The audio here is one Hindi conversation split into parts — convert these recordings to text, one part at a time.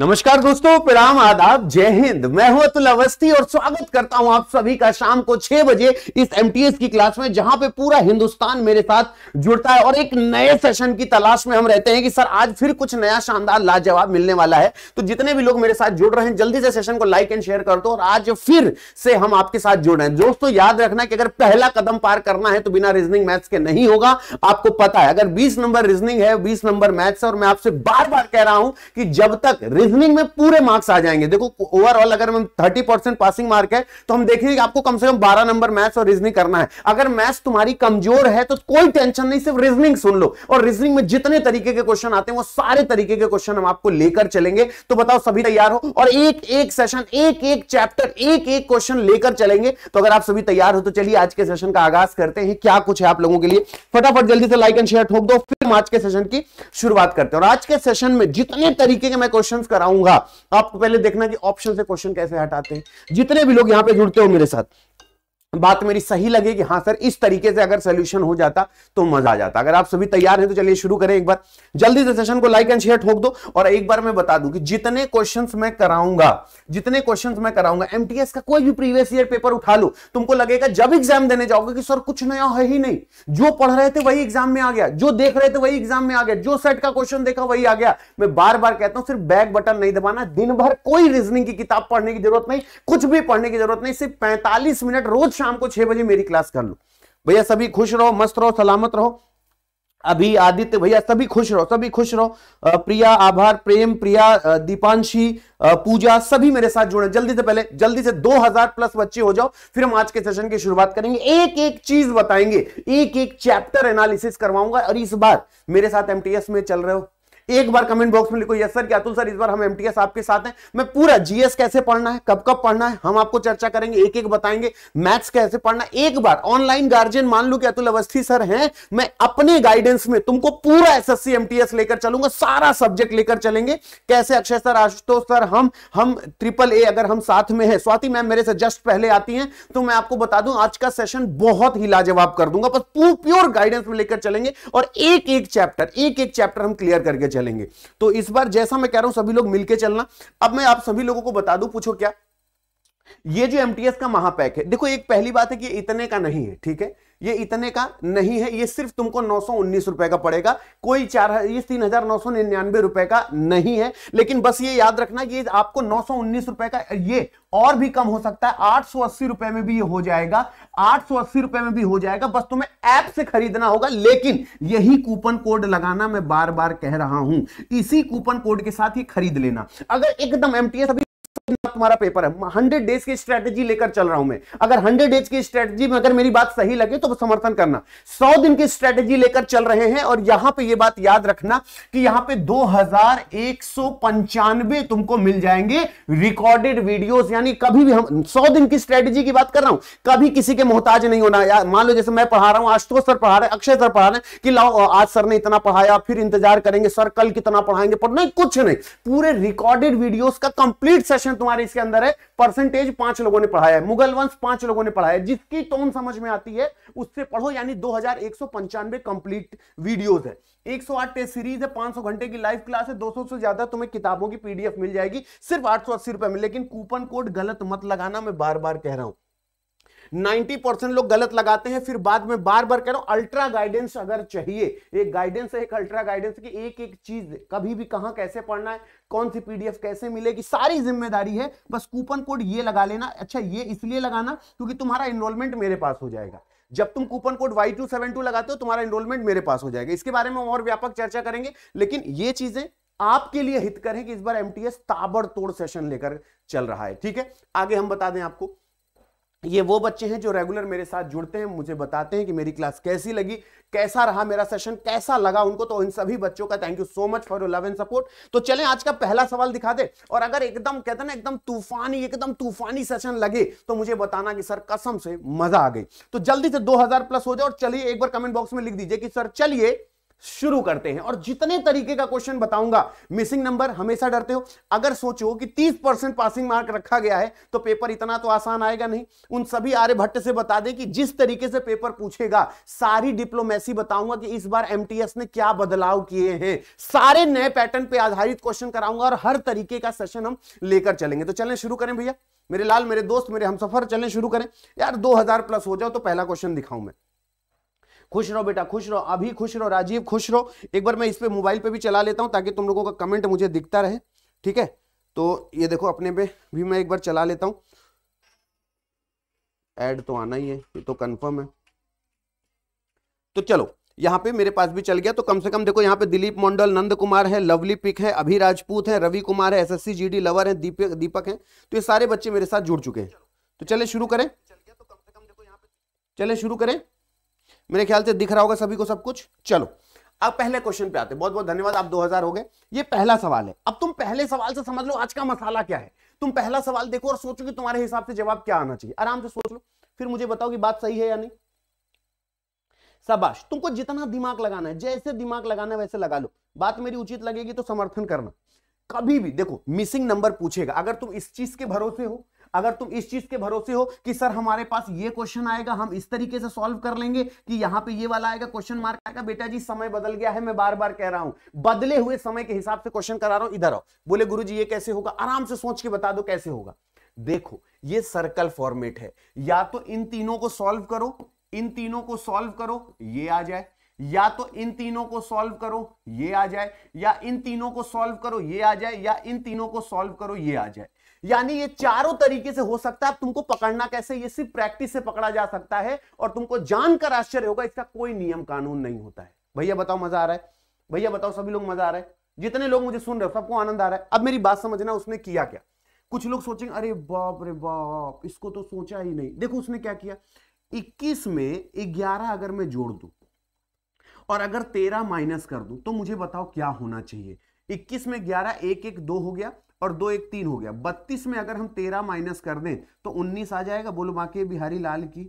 नमस्कार दोस्तों प्रणाम आदाब जय हिंद मैं हूं अतुल अवस्थी और स्वागत करता हूं आप सभी का शाम को छह बजे इस एमटीएस की क्लास में जहां पे पूरा हिंदुस्तान मेरे साथ जुड़ता है और एक नए सेशन की तलाश में हम रहते हैं कि सर आज फिर कुछ नया शानदार लाजवाब मिलने वाला है तो जितने भी लोग मेरे साथ जुड़ रहे हैं जल्दी से सेशन को लाइक एंड शेयर कर दो और आज फिर से हम आपके साथ जुड़ रहे हैं दोस्तों याद रखना कि अगर पहला कदम पार करना है तो बिना रीजनिंग मैथ्स के नहीं होगा आपको पता है अगर बीस नंबर रीजनिंग है बीस नंबर मैथ्स है और मैं आपसे बार बार कह रहा हूं कि जब तक रीजनिंग में पूरे मार्क्स आ जाएंगे देखो ओवरऑल अगर हम थर्टी परसेंट पासिंग मार्क है तो हम देखेंगे कि आपको कम से कम बारह नंबर मैथ्स और रीजनिंग करना है अगर मैथ्स तुम्हारी कमजोर है तो कोई टेंशन नहीं सिर्फ रीजनिंग सुन लो और रीजनिंग में जितने तरीके के क्वेश्चन आते हैं वो सारे तरीके के क्वेश्चन हम आपको लेकर चलेंगे तो बताओ सभी तैयार हो और एक एक सेशन एक एक चैप्टर एक एक क्वेश्चन लेकर चलेंगे तो अगर आप सभी तैयार हो तो चलिए आज के सेशन का आगाज करते हैं क्या कुछ है आप लोगों के लिए फटाफट जल्दी से लाइक एंड शेयर ठोक दो फिर आज के सेशन की शुरुआत करते हैं और आज के सेशन में जितने तरीके के मैं क्वेश्चन कराऊंगा आपको पहले देखना कि ऑप्शन से क्वेश्चन कैसे हटाते हैं जितने भी लोग यहाँ पे जुड़ते हो मेरे साथ बात मेरी सही लगे कि हाँ सर इस तरीके से अगर सोल्यूशन हो जाता तो मजा आ जाता अगर आप सभी तैयार हैं तो चलिए शुरू करें एक बार जल्दी से सेशन को लाइक एंड शेयर ठोक दो और एक बार मैं बता दूं कि जितने क्वेश्चंस मैं कराऊंगा जितने क्वेश्चंस मैं कराऊंगा एमटीएस का कोई भी प्रीवियस ईयर पेपर उठा लो तुमको लगेगा जब एग्जाम देने जाओगे कि सर कुछ नया है ही नहीं जो पढ़ रहे थे वही एग्जाम में आ गया जो देख रहे थे वही एग्जाम में आ गया जो सेट का क्वेश्चन देखा वही आ गया मैं बार बार कहता हूं सिर्फ बैक बटन नहीं दबाना दिन भर कोई रीजनिंग की किताब पढ़ने की जरूरत नहीं कुछ भी पढ़ने की जरूरत नहीं सिर्फ पैंतालीस मिनट रोज शाम को छह बजे मेरी क्लास कर लो भैया सभी खुश रहो मस्त रहो सलामत रहो अभी आदित्य भैया सभी खुश रहो सभी खुश रहो प्रिया आभार प्रेम प्रिया दीपांशी पूजा सभी मेरे साथ जुड़े जल्दी से पहले जल्दी से 2000 प्लस बच्चे हो जाओ फिर हम आज के सेशन की शुरुआत करेंगे एक एक चीज बताएंगे एक एक चैप्टर एनालिसिस करवाऊंगा और इस बार मेरे साथ एमटीएस में चल रहे हो एक बार कमेंट बॉक्स में लिखो यस सर क्या अतुल सर इस बार हम एमटीएस आपके साथ हैं मैं पूरा जीएस कैसे पढ़ना है कब कब पढ़ना है हम आपको चर्चा करेंगे एक एक बताएंगे मैथ्स कैसे पढ़ना है एक बार ऑनलाइन गार्जियन मान लो कि अतुल अवस्थी सर हैं मैं अपने गाइडेंस में तुमको पूरा एस एमटीएस लेकर चलूंगा सारा सब्जेक्ट लेकर चलेंगे कैसे अक्षय सर आशुतोष सर हम हम ट्रिपल ए अगर हम साथ में है स्वाति मैम मेरे से जस्ट पहले आती है तो मैं आपको बता दूं आज का सेशन बहुत ही लाजवाब कर दूंगा बस प्योर गाइडेंस में लेकर चलेंगे और एक एक चैप्टर एक एक चैप्टर हम क्लियर करके चलेंगे तो इस बार जैसा मैं कह रहा हूं सभी लोग मिलकर चलना अब मैं आप सभी लोगों को बता दू पूछो क्या ये जो एमटीएस का महापैक है देखो एक पहली बात है कि इतने का नहीं है ठीक है ये इतने का नहीं है ये सिर्फ तुमको नौ सौ उन्नीस रुपए का पड़ेगा कोई चार ये तीन हजार नौ सौ निन्यानवे रुपए का नहीं है लेकिन बस ये याद रखना ये आपको नौ सौ उन्नीस रुपए का ये और भी कम हो सकता है आठ सौ अस्सी रुपए में भी ये हो जाएगा आठ सौ अस्सी रुपए में भी हो जाएगा बस तुम्हें ऐप से खरीदना होगा लेकिन यही कूपन कोड लगाना मैं बार बार कह रहा हूं इसी कूपन कोड के साथ ही खरीद लेना अगर एकदम एमटीएस अभी तुम्हारा पेपर है हंड्रेड डेज की स्ट्रेटेजी लेकर चल रहा हूं मैं अगर हंड्रेड डेज की स्ट्रेटेजी में अगर मेरी बात सही लगे तो समर्थन करना सौ दिन की स्ट्रेटेजी लेकर चल रहे हैं और यहां पे यह बात याद रखना कि यहां पे दो तुमको मिल जाएंगे रिकॉर्डेड वीडियो यानी कभी भी हम सौ दिन की स्ट्रेटेजी की बात कर रहा हूं कभी किसी के मोहताज नहीं होना यार मान लो जैसे मैं पढ़ा रहा हूं आशुतोष सर पढ़ा रहे अक्षय सर पढ़ा रहे कि लाओ आज सर ने इतना पढ़ाया फिर इंतजार करेंगे सर कल कितना पढ़ाएंगे पर नहीं कुछ नहीं पूरे रिकॉर्डेड वीडियोस का कंप्लीट सेशन तुम्हारे इसके अंदर है परसेंटेज पांच लोगों ने पढ़ाया है मुगल वंश पांच लोगों ने पढ़ाया है जिसकी टोन समझ में आती है उससे पढ़ो यानी दो कंप्लीट वीडियोस है 108 टेस्ट सीरीज है 500 घंटे की लाइव क्लास है 200 से ज्यादा तुम्हें किताबों की पीडीएफ मिल जाएगी सिर्फ आठ सौ में लेकिन कूपन कोड गलत मत लगाना मैं बार बार कह रहा हूं 90 परसेंट लोग गलत लगाते हैं फिर बाद में बार बार कह रहा हूं अल्ट्रा गाइडेंस अगर चाहिए एक गाइडेंस है एक अल्ट्रा गाइडेंस की एक एक चीज कभी भी कहां कैसे पढ़ना है कौन सी पीडीएफ कैसे मिलेगी सारी जिम्मेदारी है बस कूपन कोड ये लगा लेना अच्छा ये इसलिए लगाना क्योंकि तुम्हारा इनरोलमेंट मेरे पास हो जाएगा जब तुम कूपन कोड Y272 लगाते हो तुम्हारा इनरोलमेंट मेरे पास हो जाएगा इसके बारे में और व्यापक चर्चा करेंगे लेकिन ये चीजें आपके लिए हितकर है कि इस बार एमटीएस ताबड़तोड़ सेशन लेकर चल रहा है ठीक है आगे हम बता दें आपको ये वो बच्चे हैं जो रेगुलर मेरे साथ जुड़ते हैं मुझे बताते हैं कि मेरी क्लास कैसी लगी कैसा रहा मेरा सेशन कैसा लगा उनको तो इन सभी बच्चों का thank you so much for your love and support तो चले आज का पहला सवाल दिखा दे और अगर एकदम कहते ना एकदम तूफानी एकदम तूफानी सेशन लगे तो मुझे बताना कि सर कसम से मजा आ गई तो जल्दी से दो प्लस हो जाए और चलिए एक बार कमेंट बॉक्स में लिख दीजिए कि सर चलिए शुरू करते हैं और जितने तरीके का क्वेश्चन बताऊंगा मिसिंग नंबर हमेशा डरते हो अगर सोचो कि 30 परसेंट पासिंग मार्क रखा गया है तो पेपर इतना तो आसान आएगा नहीं उन सभी आर्यभट्ट से बता दें कि जिस तरीके से पेपर पूछेगा सारी डिप्लोमेसी बताऊंगा कि इस बार एमटीएस ने क्या बदलाव किए हैं सारे नए पैटर्न पर आधारित क्वेश्चन कराऊंगा और हर तरीके का सेशन हम लेकर चलेंगे तो चलें शुरू करें भैया मेरे लाल मेरे दोस्त मेरे हम सफर चलें शुरू करें यार दो प्लस हो जाओ तो पहला क्वेश्चन दिखाऊं मैं खुश रहो बेटा खुश रहो अभी खुश रहो राजीव खुश रहो एक बार मैं इस पर मोबाइल पर भी चला लेता हूँ ताकि तुम लोगों का कमेंट मुझे दिखता रहे ठीक है तो ये देखो अपने पे भी मैं एक बार चला लेता हूँ एड तो आना ही है ये तो कंफर्म है तो चलो यहाँ पे मेरे पास भी चल गया तो कम से कम देखो यहाँ पे दिलीप मंडल नंद कुमार है लवली पिक है अभी राजपूत है रवि कुमार है एसएससी जीडी लवर है दीपक दीपक है तो ये सारे बच्चे मेरे साथ जुड़ चुके हैं तो चले शुरू करें चले शुरू करें मेरे ख्याल से दिख रहा होगा सभी को सब कुछ चलो अब पहले क्वेश्चन पे आते हैं बहुत बहुत धन्यवाद आप 2000 हो गए ये पहला सवाल है अब तुम पहले सवाल से समझ लो आज का मसाला क्या है तुम पहला सवाल देखो और सोचो कि तुम्हारे हिसाब से जवाब क्या आना चाहिए आराम से सोच लो फिर मुझे बताओ कि बात सही है या नहीं सबाश तुमको जितना दिमाग लगाना है जैसे दिमाग लगाना है वैसे लगा लो बात मेरी उचित लगेगी तो समर्थन करना कभी भी देखो मिसिंग नंबर पूछेगा अगर तुम इस चीज के भरोसे हो अगर तुम इस चीज के भरोसे हो कि सर हमारे पास ये क्वेश्चन आएगा हम इस तरीके से सॉल्व कर लेंगे कि यहां पे ये वाला आएगा क्वेश्चन मार्क आएगा बेटा जी समय बदल गया है मैं बार बार कह रहा हूं बदले हुए समय के हिसाब से क्वेश्चन करा रहा हूं इधर आओ बोले गुरु जी ये कैसे होगा आराम से सोच के बता दो कैसे होगा देखो ये सर्कल फॉर्मेट है या तो इन तीनों को सॉल्व करो इन तीनों को सॉल्व करो ये आ जाए या तो इन तीनों को सॉल्व करो ये आ जाए या इन तीनों को सॉल्व करो ये आ जाए या इन तीनों को सॉल्व करो ये आ जाए यानी ये चारों तरीके से हो सकता है तुमको पकड़ना कैसे ये सिर्फ प्रैक्टिस से पकड़ा जा सकता है और तुमको जानकर आश्चर्य होगा इसका कोई नियम कानून नहीं होता है भैया बताओ मजा आ रहा है भैया बताओ सभी लोग मजा आ रहा है जितने लोग मुझे सुन रहे हो सबको आनंद आ रहा है अब मेरी बात समझना उसने किया क्या कुछ लोग सोचेंगे अरे बाप रे बाप इसको तो सोचा ही नहीं देखो उसने क्या किया 21 में 11 अगर मैं जोड़ दूं और अगर 13 माइनस कर दूं तो मुझे बताओ क्या होना चाहिए इक्कीस में ग्यारह एक एक दो हो गया और दो एक तीन हो गया बत्तीस में अगर हम तेरह माइनस कर दें तो उन्नीस आ जाएगा बोलो बाकी बिहारी लाल की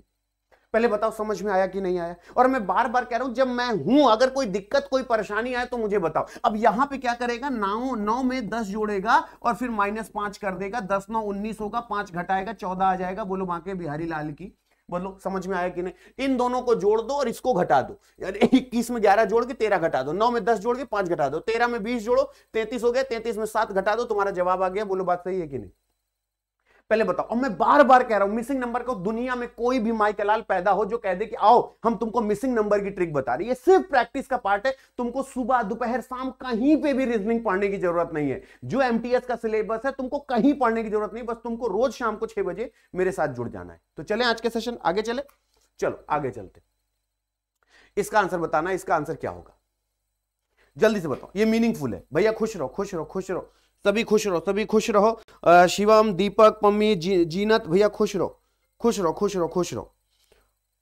पहले बताओ समझ में आया कि नहीं आया और मैं बार बार कह रहा हूं जब मैं हूं अगर कोई दिक्कत कोई परेशानी आए तो मुझे बताओ अब यहां पे क्या करेगा नौ नौ में दस जोड़ेगा और फिर माइनस पांच कर देगा दस नौ उन्नीस होगा पांच घटाएगा चौदह आ जाएगा बोलो बांके बिहारी लाल की बोलो समझ में आया कि नहीं इन दोनों को जोड़ दो और इसको घटा दो यानी इक्कीस में ग्यारह जोड़ के तेरह घटा दो नौ में दस जोड़ के पांच घटा दो तेरह में बीस जोड़ो तैतीस हो गया तैतीस में सात घटा दो तुम्हारा जवाब आ गया बोलो बात सही है कि नहीं पहले बताओ और मैं बार बार कह रहा हूं मिसिंग नंबर को दुनिया में कोई भी माई कलाल पैदा हो जो कह दे कि आओ हम तुमको मिसिंग नंबर की ट्रिक बता रही है सिर्फ प्रैक्टिस का पार्ट है तुमको सुबह दोपहर शाम कहीं पे भी रीजनिंग पढ़ने की जरूरत नहीं है जो एम का सिलेबस है तुमको कहीं पढ़ने की जरूरत नहीं बस तुमको रोज शाम को छह बजे मेरे साथ जुड़ जाना है तो चले आज के सेशन आगे चले चलो आगे चलते इसका आंसर बताना इसका आंसर क्या होगा जल्दी से बताओ ये मीनिंगफुल है भैया खुश रहो खुश रहो खुश रहो सभी खुश रहो सभी खुश रहो शिवम दीपक पम्मी जी, जीनत भैया खुश रहो खुश रहो खुश रहो खुश रहो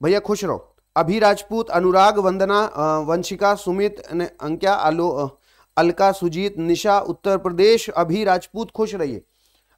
भैया खुश रहो अभी राजपूत अनुराग वंदना वंशिका सुमित अंक्या आलो अलका सुजीत निशा उत्तर प्रदेश अभी राजपूत खुश रहिए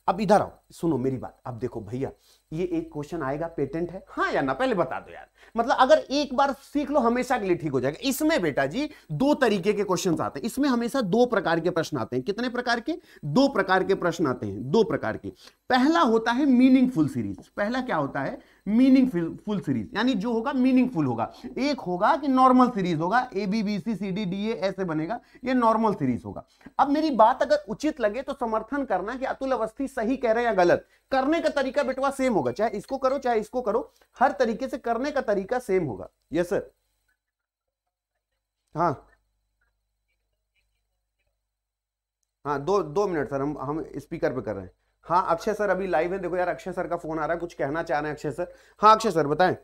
अब इधर आओ सुनो मेरी बात अब देखो भैया ये एक क्वेश्चन आएगा पेटेंट है हाँ या ना पहले बता दो यार मतलब अगर एक बार सीख लो हमेशा के लिए ठीक हो जाएगा इसमें बेटा जी दो तरीके के क्वेश्चन आते हैं इसमें हमेशा दो प्रकार के प्रश्न आते हैं कितने प्रकार के दो प्रकार के प्रश्न आते हैं दो प्रकार के पहला होता है मीनिंगफुल सीरीज पहला क्या होता है मीनिंगफुल सीरीज यानी जो होगा मीनिंगफुल होगा एक होगा कि नॉर्मल सीरीज होगा A B B C C D D A ऐसे बनेगा ये नॉर्मल सीरीज होगा अब मेरी बात अगर उचित लगे तो समर्थन करना कि अतुल अवस्थी सही कह रहे हैं या गलत करने का तरीका बेटवा सेम होगा चाहे इसको करो चाहे इसको करो हर तरीके से करने का तरीका सेम होगा यस सर हाँ हाँ दो दो मिनट सर हम हम स्पीकर पे कर रहे हैं हाँ अक्षय सर अभी लाइव है देखो यार अक्षय सर का फोन आ रहा है कुछ कहना चाह रहे हैं अक्षय सर हाँ अक्षय सर बताए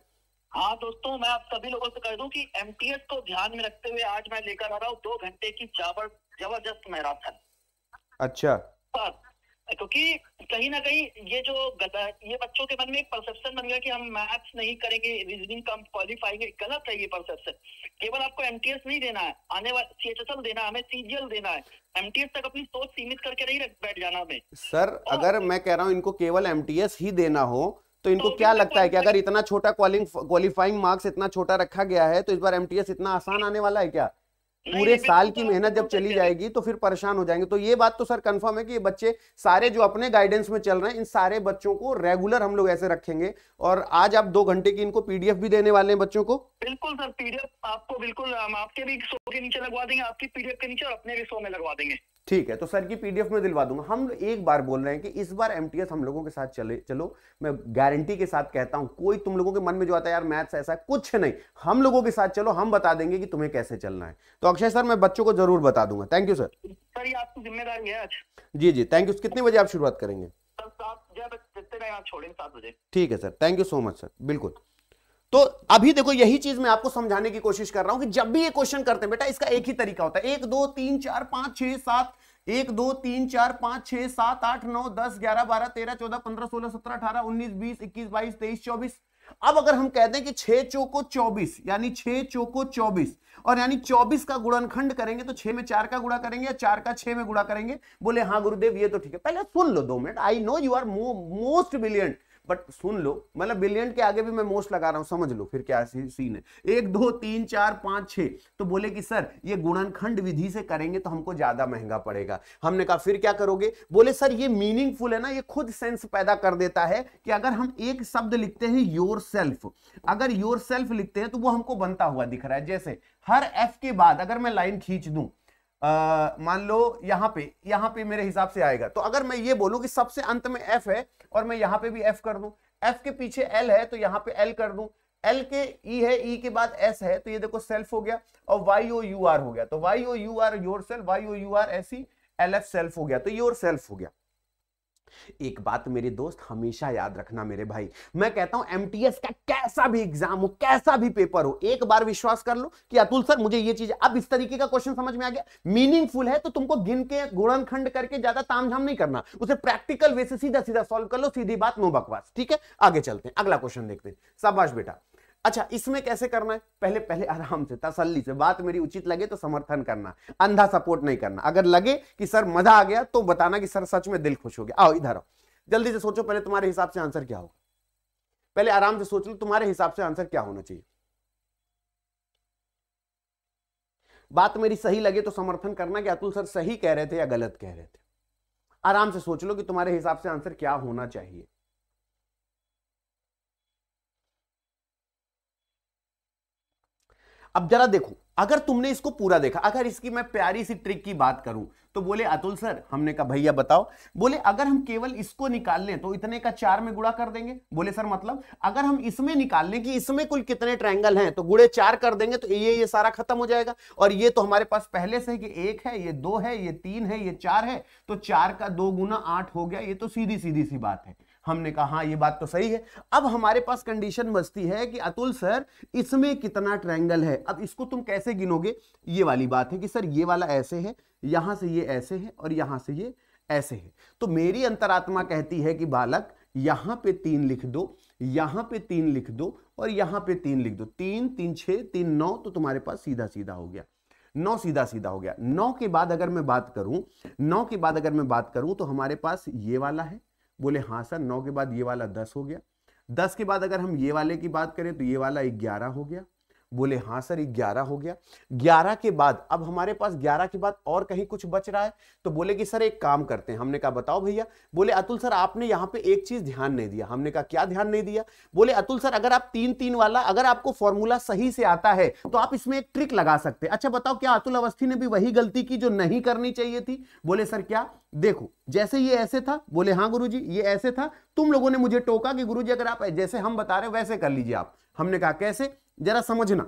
हाँ दोस्तों मैं आप सभी लोगों से कह दूं कि एमटीएस को ध्यान में रखते हुए आज मैं लेकर आ रहा हूँ दो घंटे की जबरदस्त मैराथन अच्छा क्योंकि कहीं ना कहीं ये जो ये बच्चों के मन में एक परसेप्शन बन गया कि हम मैथ्स नहीं करेंगे रीजनिंग कम क्वालिफाइंग गलत है ये परसेप्शन केवल आपको एमटीएस नहीं देना है आने वाला एल देना है हमें सीजीएल देना है एमटीएस तक अपनी सोच सीमित करके नहीं रख बैठ जाना हमें सर हाँ। अगर मैं कह रहा हूँ इनको केवल एमटीएस ही देना हो तो इनको तो क्या लगता है कि अगर इतना छोटा क्वालिफाइंग मार्क्स इतना छोटा रखा गया है तो इस बार एमटीएस इतना आसान आने वाला है क्या पूरे साल की तो मेहनत जब चली जाएगी तो फिर परेशान हो जाएंगे तो ये बात तो सर कंफर्म है कि ये बच्चे सारे जो अपने गाइडेंस में चल रहे हैं इन सारे बच्चों को रेगुलर हम लोग ऐसे रखेंगे और आज आप दो घंटे की इनको पीडीएफ भी देने वाले हैं बच्चों को बिल्कुल सर पीडीएफ आपको बिल्कुल हम आपके भी सो के नीचे लगवा देंगे आपकी पीडीएफ के नीचे और अपने भी सो में लगवा देंगे ठीक है तो सर की पीडीएफ में दिलवा दूंगा हम एक बार बोल रहे हैं कि इस बार एमटीएस हम लोगों के साथ चले चलो मैं गारंटी के साथ कहता हूं कोई तुम लोगों के मन में जो आता है यार मैथ्स ऐसा कुछ नहीं हम लोगों के साथ चलो हम बता देंगे कि तुम्हें कैसे चलना है तो अक्षय सर मैं बच्चों को जरूर बता दूंगा थैंक यू सर सर ये आपकी जिम्मेदारी है आज जी जी थैंक यू कितने बजे आप शुरुआत करेंगे ठीक है sir thank you so much sir बिल्कुल तो अभी देखो यही चीज मैं आपको समझाने की कोशिश कर रहा हूं कि जब भी ये क्वेश्चन करते हैं बेटा इसका एक ही तरीका होता है एक दो तीन चार पांच छह सात एक दो तीन चार पांच छह सात आठ नौ दस ग्यारह बारह तेरह चौदह पंद्रह सोलह सत्रह अठारह उन्नीस बीस इक्कीस बाईस तेईस चौबीस अब अगर हम कहते हैं कि छह चौको चौबीस यानी छह चौको चौबीस और यानी चौबीस का गुणनखंड करेंगे तो छह में चार का गुणा करेंगे या चार का छह में गुणा करेंगे बोले हाँ गुरुदेव ये तो ठीक है पहले सुन लो दो minute I know you are most brilliant but सुन लो मतलब बिलियन के आगे भी मैं मोस्ट लगा रहा हूं समझ लो फिर क्या सीन है एक दो तीन चार पांच छह तो बोले कि सर ये गुणनखंड विधि से करेंगे तो हमको ज़्यादा महंगा पड़ेगा हमने कहा फिर क्या करोगे बोले सर ये मीनिंगफुल है ना ये खुद सेंस पैदा कर देता है कि अगर हम एक शब्द लिखते हैं योर सेल्फ अगर योर सेल्फ लिखते हैं तो वो हमको बनता हुआ दिख रहा है जैसे हर एफ के बाद अगर मैं लाइन खींच दू मान लो यहाँ पे यहाँ पे मेरे हिसाब से आएगा तो अगर मैं ये बोलूं कि सबसे अंत में एफ है और मैं यहाँ पे भी एफ कर दूं एफ के पीछे एल है तो यहाँ पे एल कर दूं एल के ई e है ई e के बाद एस है तो ये देखो सेल्फ हो गया और वाई ओ यू आर हो गया तो Y O U R yourself Y O U R S E L F self हो गया तो योर सेल्फ हो गया एक बात मेरे दोस्त हमेशा याद रखना मेरे भाई मैं कहता हूं एमटीएस का कैसा भी एग्जाम हो कैसा भी पेपर हो एक बार विश्वास कर लो कि अतुल सर मुझे ये चीज अब इस तरीके का क्वेश्चन समझ में आ गया मीनिंगफुल है तो तुमको गिन के गुणनखंड करके ज्यादा तामझाम नहीं करना उसे प्रैक्टिकल वे से सीधा सीधा सॉल्व कर लो सीधी बात नो बकवास ठीक है आगे चलते हैं अगला क्वेश्चन देखते हैं शाबाश बेटा अच्छा इसमें कैसे करना है पहले पहले आराम से तसल्ली से बात मेरी उचित लगे तो समर्थन करना अंधा सपोर्ट नहीं करना अगर लगे कि सर मजा आ गया तो बताना कि सर सच में दिल खुश हो गया आओ इधर आओ जल्दी से सोचो पहले तुम्हारे हिसाब से आंसर क्या होगा पहले आराम से सोच लो तुम्हारे हिसाब से आंसर क्या होना चाहिए बात मेरी सही लगे तो समर्थन करना कि अतुल सर सही कह रहे थे या गलत कह रहे थे आराम से सोच लो कि तुम्हारे हिसाब से आंसर क्या होना चाहिए अब जरा देखो अगर तुमने इसको पूरा देखा अगर इसकी मैं प्यारी सी ट्रिक की बात करूं तो बोले अतुल सर हमने कहा भैया बताओ बोले अगर हम केवल इसको निकाल लें तो इतने का चार में गुड़ा कर देंगे बोले सर मतलब अगर हम इसमें निकाल लें कि इसमें कुल कितने ट्रायंगल हैं तो गुड़े चार कर देंगे तो ये ये सारा खत्म हो जाएगा और ये तो हमारे पास पहले से कि एक है ये दो है ये तीन है ये चार है तो चार का दो गुना आठ हो गया ये तो सीधी सीधी सी बात है हमने कहा हाँ ये बात तो सही है अब हमारे पास कंडीशन बचती है कि अतुल सर इसमें कितना ट्रायंगल है अब इसको तुम कैसे गिनोगे ये वाली बात है कि सर ये वाला ऐसे है यहां से ये ऐसे है और यहां से ये ऐसे है तो मेरी अंतरात्मा कहती है कि बालक यहां पे तीन लिख दो यहां पे तीन लिख दो और यहां पे तीन लिख दो तीन तीन छः तीन नौ तो तुम्हारे पास सीधा सीधा हो गया नौ सीधा सीधा हो गया नौ के बाद अगर मैं बात करूं नौ के बाद अगर मैं बात करूं तो हमारे पास ये वाला है बोले हाँ सर नौ के बाद ये वाला दस हो गया दस के बाद अगर हम ये वाले की बात करें तो ये वाला ग्यारह हो गया बोले हाँ सर ये ग्यारह हो गया ग्यारह के बाद अब हमारे पास ग्यारह के बाद और कहीं कुछ बच रहा है तो बोले कि सर एक काम करते हैं हमने कहा बताओ भैया बोले अतुल सर आपने यहाँ पे एक चीज ध्यान नहीं दिया हमने कहा क्या ध्यान नहीं दिया बोले अतुल सर अगर आप तीन तीन वाला अगर आपको फॉर्मूला सही से आता है तो आप इसमें एक ट्रिक लगा सकते हैं अच्छा बताओ क्या अतुल अवस्थी ने भी वही गलती की जो नहीं करनी चाहिए थी बोले सर क्या देखो जैसे ये ऐसे था बोले हाँ जी ये ऐसे था तुम लोगों ने मुझे टोका कि जी अगर आप जैसे हम बता रहे वैसे कर लीजिए आप हमने कहा कैसे जरा समझना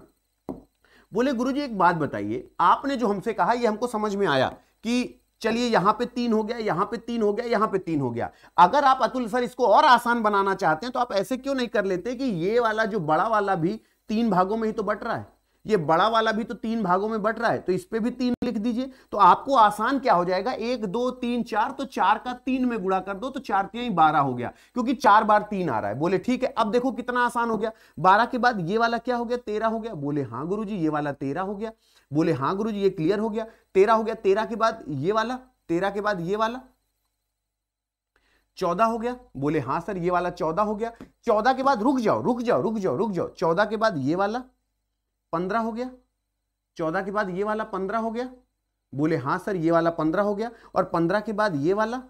बोले गुरुजी एक बात बताइए आपने जो हमसे कहा ये हमको समझ में आया कि चलिए यहां पे तीन हो गया यहां पे तीन हो गया यहां पे तीन हो गया अगर आप अतुल सर इसको और आसान बनाना चाहते हैं तो आप ऐसे क्यों नहीं कर लेते कि ये वाला जो बड़ा वाला भी तीन भागों में ही तो बट रहा है ये बड़ा वाला भी तो तीन भागों में बट रहा है तो इस पर भी तीन लिख दीजिए तो आपको आसान क्या हो जाएगा एक दो तीन चार तो चार का तीन में गुणा कर दो तो चार तीन बारह हो गया क्योंकि चार बार तीन आ रहा है बोले ठीक है अब देखो कितना आसान हो गया बारह के बाद ये वाला क्या हो गया तेरह हो गया बोले हाँ गुरु ये वाला तेरह हो गया बोले हाँ गुरु ये क्लियर हो गया तेरह हो गया तेरह के बाद ये वाला तेरह के बाद ये वाला चौदह हो गया बोले हाँ सर ये वाला चौदह हो गया चौदह के बाद रुक जाओ रुक जाओ रुक जाओ रुक जाओ चौदह के बाद ये वाला पंद्रह हो गया चौदह के बाद ये वाला पंद्रह हो गया बोले हाँ सर ये वाला पंद्रह हो गया और पंद्रह के बाद ये वाला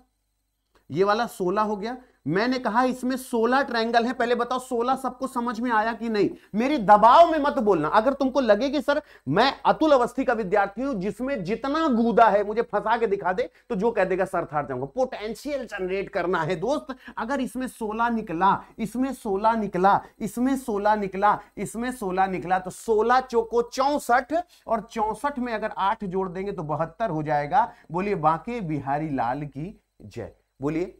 ये वाला सोलह हो गया मैंने कहा इसमें सोलह ट्रायंगल है पहले बताओ सोलह सबको समझ में आया कि नहीं मेरी दबाव में मत बोलना अगर तुमको लगे कि सर मैं अतुल अवस्थी का विद्यार्थी हूं जिसमें जितना गूदा है मुझे फंसा के दिखा दे तो जो कह देगा सर थार जाऊंगा पोटेंशियल जनरेट करना है दोस्त अगर इसमें सोलह निकला इसमें सोलह निकला इसमें सोलह निकला इसमें सोलह निकला तो सोलह चौको चौसठ और चौसठ में अगर आठ जोड़ देंगे तो बहत्तर हो जाएगा बोलिए बाकी बिहारी लाल की जय बोलिए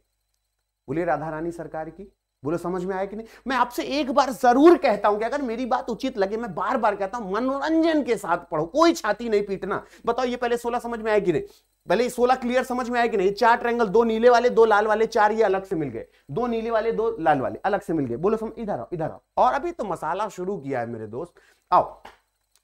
बोले राधा रानी सरकार की बोलो समझ में आया कि नहीं मैं आपसे एक बार जरूर कहता हूं कि अगर मेरी बात उचित लगे मैं बार बार कहता हूं मनोरंजन के साथ पढ़ो कोई छाती नहीं पीटना बताओ ये पहले सोलह समझ में आया कि नहीं पहले सोलह क्लियर समझ में आया कि नहीं चार ट्रैंगल दो नीले वाले दो लाल वाले चार ये अलग से मिल गए दो नीले वाले दो लाल वाले अलग से मिल गए बोलो समझ इधर आओ इधर आओ और अभी तो मसाला शुरू किया है मेरे दोस्त आओ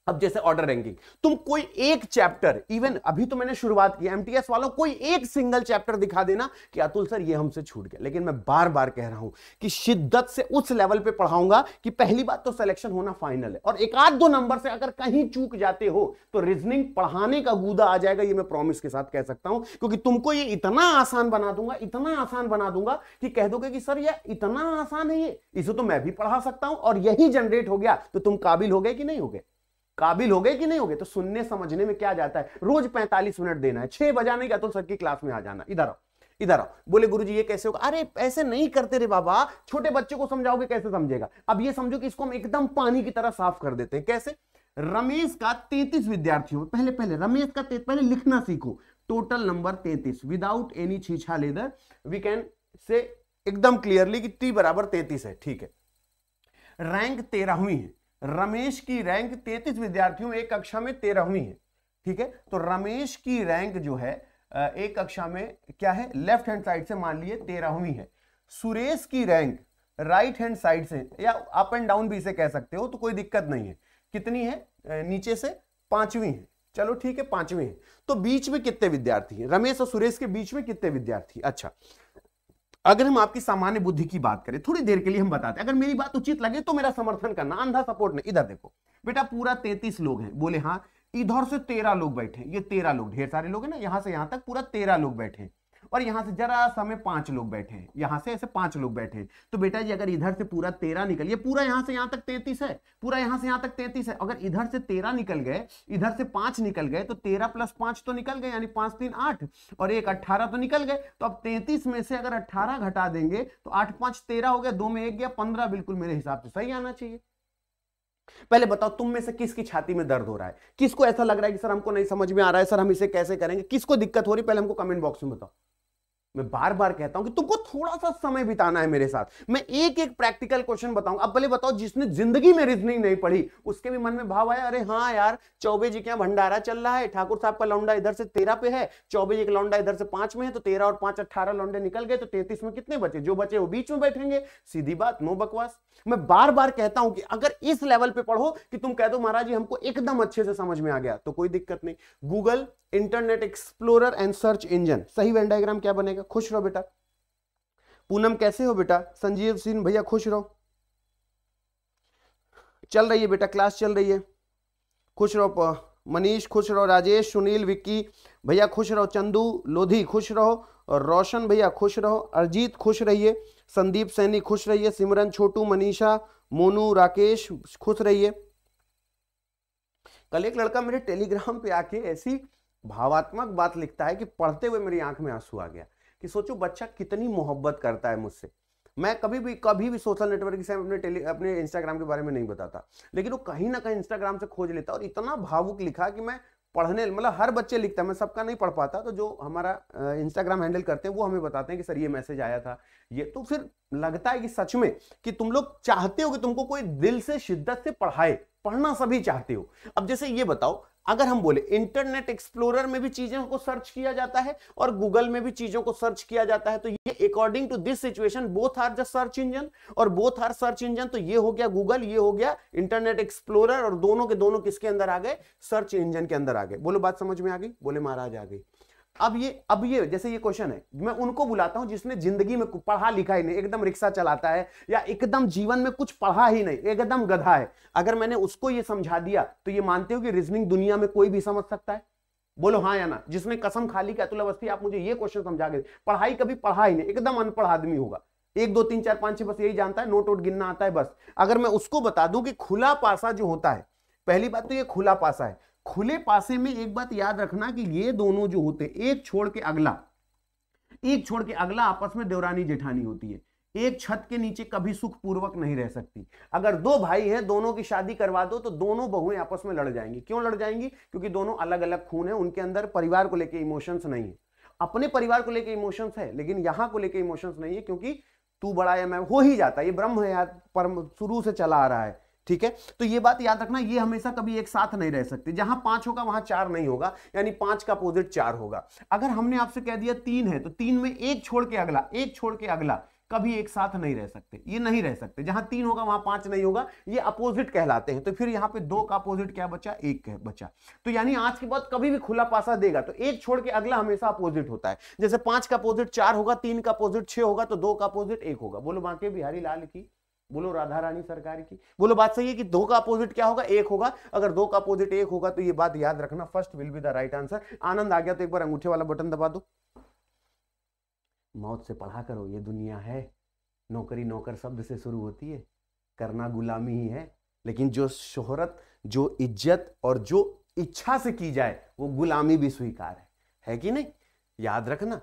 अब जैसे ऑर्डर रैंकिंग तुम कोई एक चैप्टर इवन अभी तो मैंने शुरुआत की एमटीएस वालों कोई एक सिंगल चैप्टर दिखा देना कि अतुल सर ये हमसे छूट गया लेकिन मैं बार बार कह रहा हूं कि शिद्दत से उस लेवल पे पढ़ाऊंगा कि पहली बात तो सिलेक्शन होना फाइनल है और एक आध दो नंबर से अगर कहीं चूक जाते हो तो रीजनिंग पढ़ाने का गूदा आ जाएगा ये मैं प्रॉमिस के साथ कह सकता हूं क्योंकि तुमको ये इतना आसान बना दूंगा इतना आसान बना दूंगा कि कह दोगे कि सर यह इतना आसान है ये इसे तो मैं भी पढ़ा सकता हूं और यही जनरेट हो गया तो तुम काबिल हो गए कि नहीं हो गए काबिल हो गए कि नहीं हो गए तो सुनने समझने में क्या जाता है रोज पैंतालीस मिनट देना है छह बजाने का तो सर की क्लास में आ जाना इधर आओ इधर आओ बोले गुरु ये कैसे होगा अरे ऐसे नहीं करते रे बाबा छोटे बच्चे को समझाओगे कैसे समझेगा अब ये समझो कि इसको हम एकदम पानी की तरह साफ कर देते हैं कैसे रमेश का तैतीस विद्यार्थी हो पहले पहले रमेश का पहले लिखना सीखो टोटल नंबर तैतीस विदाउट एनी छीछा लेदर वी कैन से एकदम क्लियरली कि टी बराबर तैतीस है ठीक है रैंक तेरहवीं है रमेश की रैंक तैतीस विद्यार्थियों एक कक्षा में तेरहवीं है ठीक है तो रमेश की रैंक जो है एक कक्षा में क्या है लेफ्ट हैंड साइड से मान लिए तेरहवीं है सुरेश की रैंक राइट हैंड साइड से या अप एंड डाउन भी इसे कह सकते हो तो कोई दिक्कत नहीं है कितनी है नीचे से पांचवी है चलो ठीक है पांचवी है तो बीच में कितने विद्यार्थी हैं रमेश और सुरेश के बीच में कितने विद्यार्थी अच्छा अगर हम आपकी सामान्य बुद्धि की बात करें थोड़ी देर के लिए हम बताते हैं अगर मेरी बात उचित लगे तो मेरा समर्थन करना अंधा सपोर्ट नहीं इधर देखो बेटा पूरा तैतीस लोग हैं बोले हाँ इधर से तेरह लोग बैठे ये तेरह लोग ढेर सारे लोग हैं ना यहां से यहां तक पूरा तेरह लोग बैठे हैं और यहां से जरा सा में पांच लोग बैठे हैं यहां से ऐसे पांच लोग बैठे हैं तो बेटा जी अगर इधर से पूरा तेरह निकलिए पूरा यहां से यहां तक तैतीस है पूरा यहां से यहां तक तैतीस है अगर इधर से तेरह निकल गए इधर से पांच निकल गए तो तेरह प्लस पांच तो निकल गए यानी पांच तीन आठ और एक अट्ठारह तो निकल गए तो अब तैतीस में से अगर अट्ठारह घटा देंगे तो आठ पांच तेरह हो गया दो में एक गया पंद्रह बिल्कुल मेरे हिसाब से सही आना चाहिए पहले बताओ तुम में से किसकी छाती में दर्द हो रहा है किसको ऐसा लग रहा है कि सर हमको नहीं समझ में आ रहा है सर हम इसे कैसे करेंगे किसको दिक्कत हो रही है पहले हमको कमेंट बॉक्स में बताओ मैं बार बार कहता हूं कि तुमको थोड़ा सा समय बिताना है मेरे साथ मैं एक एक प्रैक्टिकल क्वेश्चन बताऊंगा अब भले बताओ जिसने जिंदगी में रीजनिंग नहीं पढ़ी उसके भी मन में भाव आया अरे हाँ यार चौबे जी क्या भंडारा चल रहा है ठाकुर साहब का लौंडा इधर से तेरह पे है चौबे जी का लौंडा इधर से पांच में है तो तेरह और पांच अट्ठारह लौंडे निकल गए तो तैतीस में कितने बचे जो बचे वो बीच में बैठेंगे सीधी बात नो बकवास मैं बार बार कहता हूं कि अगर इस लेवल पे पढ़ो कि तुम कह दो महाराज जी हमको एकदम अच्छे से समझ में आ गया तो कोई दिक्कत नहीं Google Internet Explorer and search engine सही वेन डायग्राम क्या बनेगा भैया खुश रहो बेटा पूनम कैसे हो बेटा संजीव सिंह भैया खुश रहो चल रही है बेटा क्लास चल रही है खुश रहो मनीष खुश रहो राजेश सुनील विक्की भैया खुश रहो चंदू लोधी खुश रहो रोशन भैया खुश रहो अरजीत खुश रहिए संदीप सैनी खुश रहिए सिमरन छोटू मनीषा मोनू राकेश खुश रहिए कल एक लड़का मेरे टेलीग्राम पे आके ऐसी भावात्मक बात लिखता है कि पढ़ते हुए मेरी आंख में आंसू आ गया कि सोचो बच्चा कितनी मोहब्बत करता है मुझसे मैं कभी भी कभी भी सोशल नेटवर्क से अपने टेले अपने इंस्टाग्राम के बारे में नहीं बताता लेकिन वो कहीं ना कहीं इंस्टाग्राम से खोज लेता और इतना भावुक लिखा कि मैं पढ़ने मतलब हर बच्चे लिखता है मैं सबका नहीं पढ़ पाता तो जो हमारा इंस्टाग्राम हैंडल करते हैं वो हमें बताते हैं कि सर ये मैसेज आया था ये तो फिर लगता है कि सच में कि तुम लोग चाहते हो कि तुमको कोई दिल से शिद्दत से पढ़ाए पढ़ना सभी चाहते हो अब जैसे ये बताओ अगर हम बोले इंटरनेट एक्सप्लोरर में भी चीजों को सर्च किया जाता है और गूगल में भी चीजों को सर्च किया जाता है तो ये according to this situation both are just search engine और बोथ आर सर्च इंजन तो ये हो गया गूगल ये हो गया इंटरनेट एक्सप्लोरर और दोनों के दोनों किसके अंदर आ गए सर्च इंजन के अंदर आ गए बोलो बात समझ में आ गई बोले महाराज आ गई अब ये अब ये जैसे ये क्वेश्चन है मैं उनको बुलाता हूं जिसने जिंदगी में पढ़ा लिखा ही नहीं एकदम रिक्शा चलाता है या एकदम जीवन में कुछ पढ़ा ही नहीं एकदम गधा है अगर मैंने उसको ये समझा दिया तो ये मानते हो कि रीजनिंग दुनिया में कोई भी समझ सकता है बोलो हाँ या ना जिसने कसम खाली कहतुल अवस्थी आप मुझे ये क्वेश्चन समझा गए पढ़ाई कभी पढ़ा ही नहीं एकदम अनपढ़ आदमी होगा एक दो तीन चार पांच छह बस यही जानता है नोट वोट गिनना आता है बस अगर मैं उसको बता दूं कि खुला पासा जो होता है पहली बात तो ये खुला पासा है खुले पासे में एक बात याद रखना कि ये दोनों जो होते हैं एक छोड़ के अगला एक छोड़ के अगला आपस में देवरानी जेठानी होती है एक छत के नीचे कभी सुखपूर्वक नहीं रह सकती अगर दो भाई हैं दोनों की शादी करवा दो तो दोनों बहुएं आपस में लड़ जाएंगी क्यों लड़ जाएंगी क्योंकि दोनों अलग अलग खून है उनके अंदर परिवार को लेकर इमोशंस नहीं है अपने परिवार को लेकर इमोशंस है लेकिन यहां को लेकर इमोशंस नहीं है क्योंकि तू बड़ा या मैं हो ही जाता है ये ब्रह्म है यार परम शुरू से चला आ रहा है ठीक है तो ये बात याद रखना ये हमेशा कभी एक साथ नहीं रह सकते जहां पांच होगा वहां चार नहीं होगा यानी पांच का अपोजिट चार होगा अगर हमने आपसे कह दिया तीन है तो तीन में एक छोड़ के अगला एक छोड़ के अगला कभी एक साथ नहीं रह सकते ये नहीं रह सकते जहां तीन होगा वहां पांच नहीं होगा ये अपोजिट कहलाते हैं तो फिर यहाँ पे दो का अपोजिट क्या बचा एक बचा तो यानी आज के बाद कभी भी खुला पासा देगा तो एक छोड़ के अगला हमेशा अपोजिट होता है जैसे पांच का अपोजिट चार होगा तीन का अपोजिट छह होगा तो दो का अपोजिट एक होगा बोलो बांके बिहारी लाल की बोलो राधा रानी सरकार की बोलो बात सही है कि दो का अपोजिट क्या होगा एक होगा अगर दो का अपोजिट एक होगा तो ये बात याद रखना first will be the right answer आनंद आ गया तो एक बार अंगूठे वाला बटन दबा दो मौत से पढ़ा करो ये दुनिया है नौकरी नौकर शब्द से शुरू होती है करना गुलामी ही है लेकिन जो शोहरत जो इज्जत और जो इच्छा से की जाए वो गुलामी भी स्वीकार है है कि नहीं याद रखना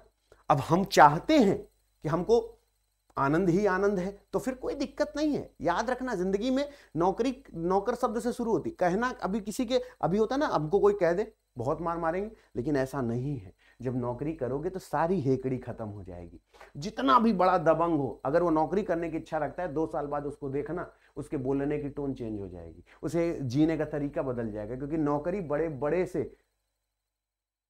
अब हम चाहते हैं कि हमको आनंद ही आनंद है तो फिर कोई दिक्कत नहीं है याद रखना जिंदगी में नौकरी नौकर शब्द से शुरू होती कहना अभी किसी के अभी होता ना हमको कोई कह दे बहुत मार मारेंगे लेकिन ऐसा नहीं है जब नौकरी करोगे तो सारी हेकड़ी खत्म हो जाएगी जितना भी बड़ा दबंग हो अगर वो नौकरी करने की इच्छा रखता है दो साल बाद उसको देखना उसके बोलने की टोन चेंज हो जाएगी उसे जीने का तरीका बदल जाएगा क्योंकि नौकरी बड़े बड़े से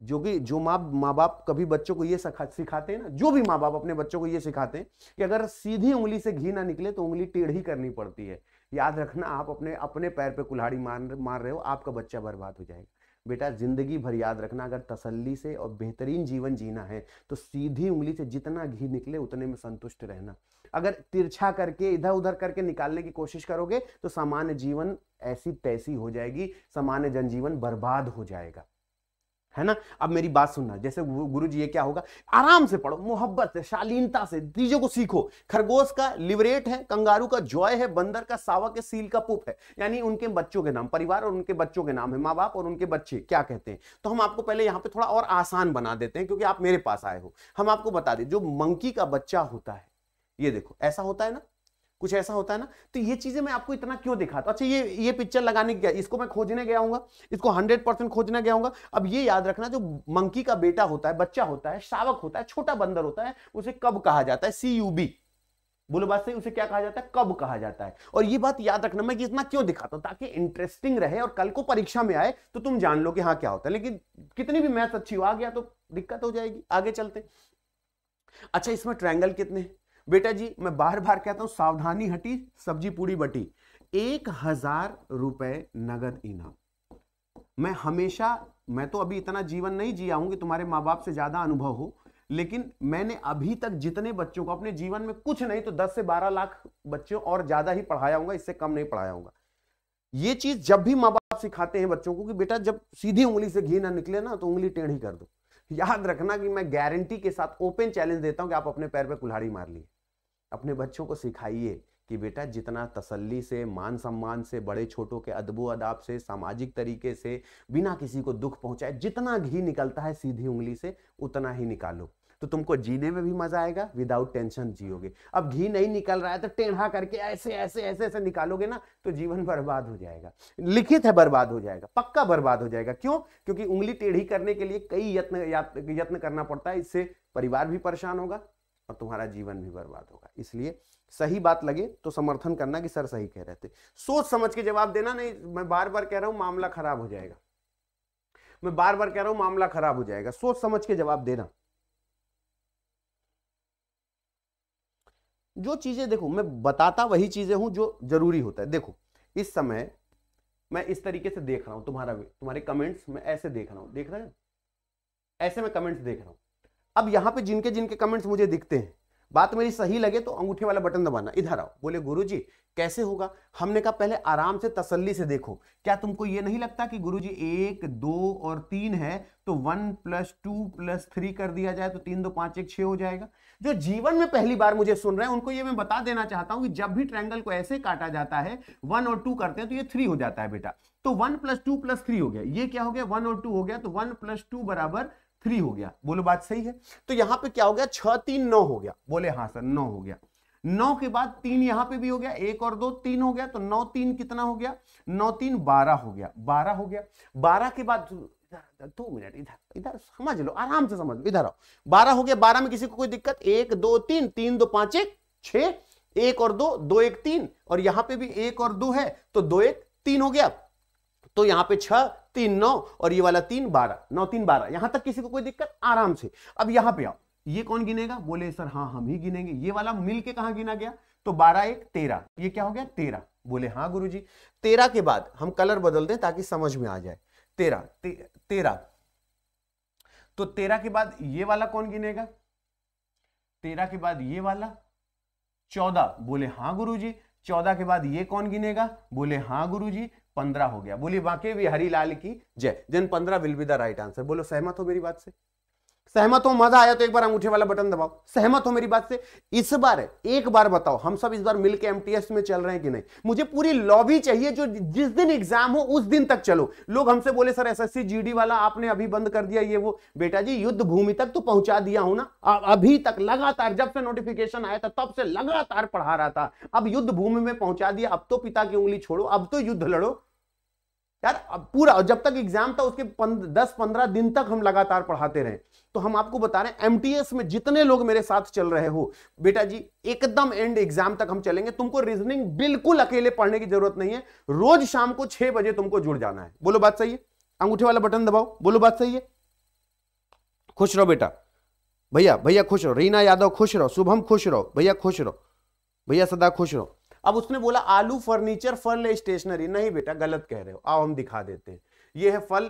जो कि जो माँ माँ बाप कभी बच्चों को ये सिखाते हैं ना जो भी माँ बाप अपने बच्चों को ये सिखाते हैं कि अगर सीधी उंगली से घी ना निकले तो उंगली टेढ़ी करनी पड़ती है याद रखना आप अपने अपने पैर पे कुल्हाड़ी मार मार रहे हो आपका बच्चा बर्बाद हो जाएगा बेटा जिंदगी भर याद रखना अगर तसल्ली से और बेहतरीन जीवन जीना है तो सीधी उंगली से जितना घी निकले उतने में संतुष्ट रहना अगर तिरछा करके इधर उधर करके निकालने की कोशिश करोगे तो सामान्य जीवन ऐसी तैसी हो जाएगी सामान्य जनजीवन बर्बाद हो जाएगा है ना अब मेरी बात सुनना जैसे गुरु जी ये क्या होगा आराम से पढ़ो मोहब्बत से शालीनता से चीजों को सीखो खरगोश का लिवरेट है कंगारू का जॉय है बंदर का सावा के सील का पुप है यानी उनके बच्चों के नाम परिवार और उनके बच्चों के नाम है माँ बाप और उनके बच्चे क्या कहते हैं तो हम आपको पहले यहाँ पे थोड़ा और आसान बना देते हैं क्योंकि आप मेरे पास आए हो हम आपको बता दें जो मंकी का बच्चा होता है ये देखो ऐसा होता है ना कुछ ऐसा होता है ना तो ये चीजें मैं आपको इतना क्यों दिखाता अच्छा ये ये पिक्चर लगाने गया इसको मैं खोजने गया हूँ इसको हंड्रेड परसेंट खोजने गया हूँ अब ये याद रखना जो मंकी का बेटा होता है बच्चा होता है शावक होता है छोटा बंदर होता है उसे कब कहा जाता है सी यू बी बोलो बात सही उसे क्या कहा जाता है कब कहा जाता है और ये बात याद रखना मैं इतना क्यों दिखाता हूँ ताकि इंटरेस्टिंग रहे और कल को परीक्षा में आए तो तुम जान लो कि हाँ क्या होता है लेकिन कितनी भी मैथ अच्छी हो आ गया तो दिक्कत हो जाएगी आगे चलते अच्छा इसमें ट्रायंगल कितने हैं बेटा जी मैं बार बार कहता हूं सावधानी हटी सब्जी पूरी बटी एक हजार रुपए नगद इनाम मैं हमेशा मैं तो अभी इतना जीवन नहीं जिया हूं कि तुम्हारे माँ बाप से ज्यादा अनुभव हो लेकिन मैंने अभी तक जितने बच्चों को अपने जीवन में कुछ नहीं तो 10 से 12 लाख बच्चों और ज्यादा ही पढ़ाया होगा इससे कम नहीं पढ़ाया होगा ये चीज जब भी माँ बाप सिखाते हैं बच्चों को कि बेटा जब सीधी उंगली से घी ना निकले ना तो उंगली टेढ़ी कर दो याद रखना कि मैं गारंटी के साथ ओपन चैलेंज देता हूं कि आप अपने पैर पे कुल्हाड़ी मार लिए अपने बच्चों को सिखाइए कि बेटा जितना तसल्ली से मान सम्मान से बड़े छोटों के अदबो अदाब से सामाजिक तरीके से बिना किसी को दुख पहुंचाए जितना घी निकलता है सीधी उंगली से उतना ही निकालो तो तुमको जीने में भी मजा आएगा विदाउट टेंशन जियोगे अब घी नहीं निकल रहा है तो टेढ़ा करके ऐसे ऐसे ऐसे ऐसे निकालोगे ना तो जीवन बर्बाद हो जाएगा लिखित है बर्बाद हो जाएगा पक्का बर्बाद हो जाएगा क्यों क्योंकि उंगली टेढ़ी करने के लिए कई यत्न यत्न करना पड़ता है इससे परिवार भी परेशान होगा और तुम्हारा जीवन भी बर्बाद होगा इसलिए सही बात लगे तो समर्थन करना कि सर सही कह रहे थे सोच समझ के जवाब देना नहीं मैं बार बार कह रहा हूं मामला खराब हो जाएगा मैं बार बार कह रहा हूं मामला खराब हो जाएगा सोच समझ के जवाब देना जो चीज़ें देखो मैं बताता वही चीज़ें हूँ जो ज़रूरी होता है देखो इस समय मैं इस तरीके से देख रहा हूँ तुम्हारा तुम्हारे कमेंट्स मैं ऐसे देख रहा हूँ देख रहे हैं ऐसे मैं कमेंट्स देख रहा हूँ अब यहाँ पे जिनके जिनके कमेंट्स मुझे दिखते हैं बात मेरी सही लगे तो अंगूठे वाला बटन दबाना इधर आओ बोले गुरुजी कैसे होगा हमने कहा पहले आराम से तसल्ली से देखो क्या तुमको ये नहीं लगता कि गुरुजी एक दो और तीन है तो one plus two plus three कर दिया जाए तो तीन दो पांच एक छः हो जाएगा जो जीवन में पहली बार मुझे सुन रहे हैं उनको ये मैं बता देना चाहता हूं कि जब भी ट्रायंगल को ऐसे काटा जाता है वन और टू करते हैं तो ये थ्री हो जाता है बेटा तो one plus two plus three हो गया ये क्या हो गया वन और टू हो गया तो वन प्लस टू बराबर थ्री हो गया बोलो बात सही है तो यहाँ पे क्या हो गया छह तीन नौ हो गया बोले हाँ सर नौ हो गया नौ के बाद तीन यहां पे भी हो गया एक और दो तीन हो गया तो नौ तीन कितना हो गया नौ तीन बारह हो गया बारह हो गया बारह के बाद इधर दो मिनट इधर इधर समझ लो आराम से समझ लो इधर आओ बारह हो गया बारह में किसी को कोई दिक्कत एक दो तीन तीन दो पांच एक छ एक और दो दो एक तीन और यहां पे भी एक और दो है तो दो एक तीन हो गया तो यहां पे छह तीन नौ और ये वाला तीन बारह नौ तीन बारह यहां तक किसी को कोई दिक्कत आराम से अब यहां पे आओ ये कौन गिनेगा बोले सर हाँ हम ही गिनेंगे ये वाला मिल के कहा गिना गया तो बारह एक तेरह ये क्या हो गया तेरह बोले हाँ गुरु जी तेरह के बाद हम कलर बदल दें ताकि समझ में आ जाए तेरह ते, तेरह तो तेरह के बाद ये वाला कौन गिनेगा तेरह के बाद ये वाला चौदह बोले हाँ गुरुजी चौदह के बाद ये कौन गिनेगा बोले हाँ गुरुजी पंद्रह हो गया बोले बाकी भी हरिलाल की जय जन पंद्रह will be the right answer बोलो सहमत हो मेरी बात से सहमत हो मजा आया तो एक बार अंगूठे वाला बटन दबाओ सहमत हो मेरी बात से इस बार एक बार बताओ हम सब इस बार मिलकर एमटीएस में चल रहे हैं कि नहीं मुझे पूरी लॉबी चाहिए जो जिस दिन एग्जाम हो उस दिन तक चलो लोग हमसे बोले सर एसएससी जीडी वाला आपने अभी बंद कर दिया ये वो बेटा जी युद्ध भूमि तक तो पहुंचा दिया हूं ना अभी तक लगातार जब से नोटिफिकेशन आया था तब से लगातार पढ़ा रहा था अब युद्ध भूमि में पहुंचा दिया अब तो पिता की उंगली छोड़ो अब तो युद्ध लड़ो यार अब पूरा जब तक एग्जाम था उसके पंद, दस पंद्रह दिन तक हम लगातार पढ़ाते रहे तो हम आपको बता रहे हैं एमटीएस में जितने लोग मेरे साथ चल रहे हो बेटा जी एकदम एंड एग्जाम तक हम चलेंगे तुमको रीजनिंग बिल्कुल अकेले पढ़ने की जरूरत नहीं है रोज शाम को छह बजे तुमको जुड़ जाना है बोलो बात सही है अंगूठे वाला बटन दबाओ बोलो बात सही है खुश रहो बेटा भैया भैया खुश रहो रीना यादव खुश रहो शुभम खुश रहो भैया खुश रहो भैया सदा खुश रहो अब उसने बोला आलू फर्नीचर फल स्टेशनरी नहीं बेटा गलत कह रहे हो आओ हम दिखा देते हैं ये है फल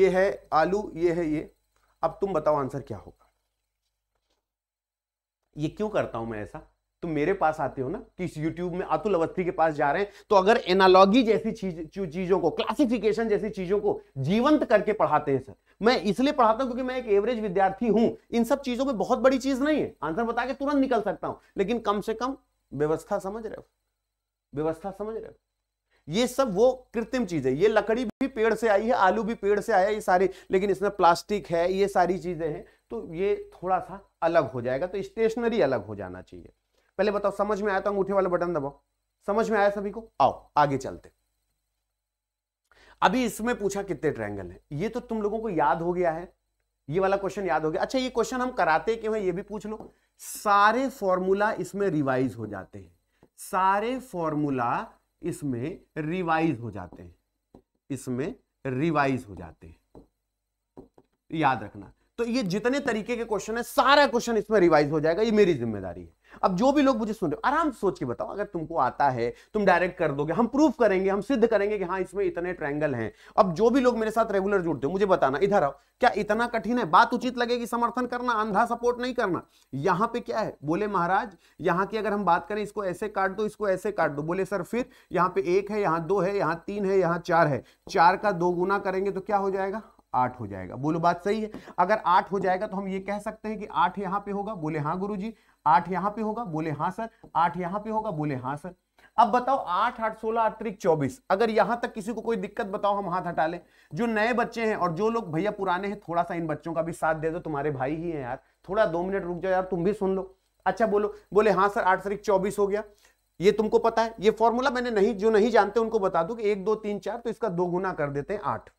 ये है आलू ये है ये अब तुम बताओ आंसर क्या होगा ये क्यों करता हूं मैं ऐसा तुम मेरे पास आते हो ना कि इस यूट्यूब में अतुल अवस्थी के पास जा रहे हैं तो अगर एनालॉगी जैसी चीज चीजों को क्लासिफिकेशन जैसी चीजों को जीवंत करके पढ़ाते हैं सर मैं इसलिए पढ़ाता हूं क्योंकि मैं एक एवरेज विद्यार्थी हूं इन सब चीजों में बहुत बड़ी चीज नहीं है आंसर बता के तुरंत निकल सकता हूं लेकिन कम से कम व्यवस्था समझ रहे हो व्यवस्था समझ रहे हो ये सब वो कृत्रिम चीज है ये लकड़ी भी पेड़ से आई है आलू भी पेड़ से आया ये सारे लेकिन इसमें प्लास्टिक है ये सारी चीजें हैं तो ये थोड़ा सा अलग हो जाएगा तो स्टेशनरी अलग हो जाना चाहिए पहले बताओ समझ में आया तो अंगूठे वाला बटन दबाओ समझ में आया सभी को आओ आगे चलते अभी इसमें पूछा कितने ट्रैंगल है ये तो तुम लोगों को याद हो गया है ये वाला क्वेश्चन याद हो गया अच्छा ये क्वेश्चन हम कराते क्यों है ये भी पूछ लो सारे फॉर्मूला इसमें रिवाइज हो जाते हैं सारे फॉर्मूला इसमें रिवाइज हो जाते हैं इसमें रिवाइज हो जाते हैं याद रखना तो ये जितने तरीके के क्वेश्चन है सारा क्वेश्चन इसमें रिवाइज हो जाएगा ये मेरी जिम्मेदारी है अब जो भी लोग मुझे सुन रहे हो आराम से सोच के बताओ अगर तुमको आता है तुम डायरेक्ट कर दोगे हम प्रूफ करेंगे हम सिद्ध करेंगे कि हाँ इसमें इतने ट्रायंगल हैं अब जो भी लोग मेरे साथ रेगुलर जुड़ते हो मुझे बताना इधर आओ क्या इतना कठिन है बात उचित लगेगी समर्थन करना अंधा सपोर्ट नहीं करना यहाँ पे क्या है बोले महाराज यहाँ की अगर हम बात करें इसको ऐसे काट दो इसको ऐसे काट दो बोले सर फिर यहाँ पे एक है यहाँ दो है यहाँ तीन है यहाँ चार है चार का दो गुना करेंगे तो क्या हो जाएगा आठ हो जाएगा बोलो बात सही है अगर आठ हो जाएगा तो हम ये कह सकते हैं कि आठ यहाँ पे होगा बोले हाँ गुरु जी आठ यहाँ पे होगा बोले हाँ सर आठ यहाँ पे होगा बोले हाँ सर अब बताओ आठ आठ सोलह अतिरिक्त चौबीस अगर यहां तक किसी को कोई दिक्कत बताओ हम हाथ हटा ले जो नए बच्चे हैं और जो लोग भैया पुराने हैं थोड़ा सा इन बच्चों का भी साथ दे दो तुम्हारे भाई ही हैं यार थोड़ा दो मिनट रुक जाओ यार तुम भी सुन लो अच्छा बोलो बोले हाँ सर आठ तारीख चौबीस हो गया ये तुमको पता है ये फॉर्मूला मैंने नहीं जो नहीं जानते उनको बता दू कि एक दो तीन चार तो इसका दो गुना कर देते हैं आठ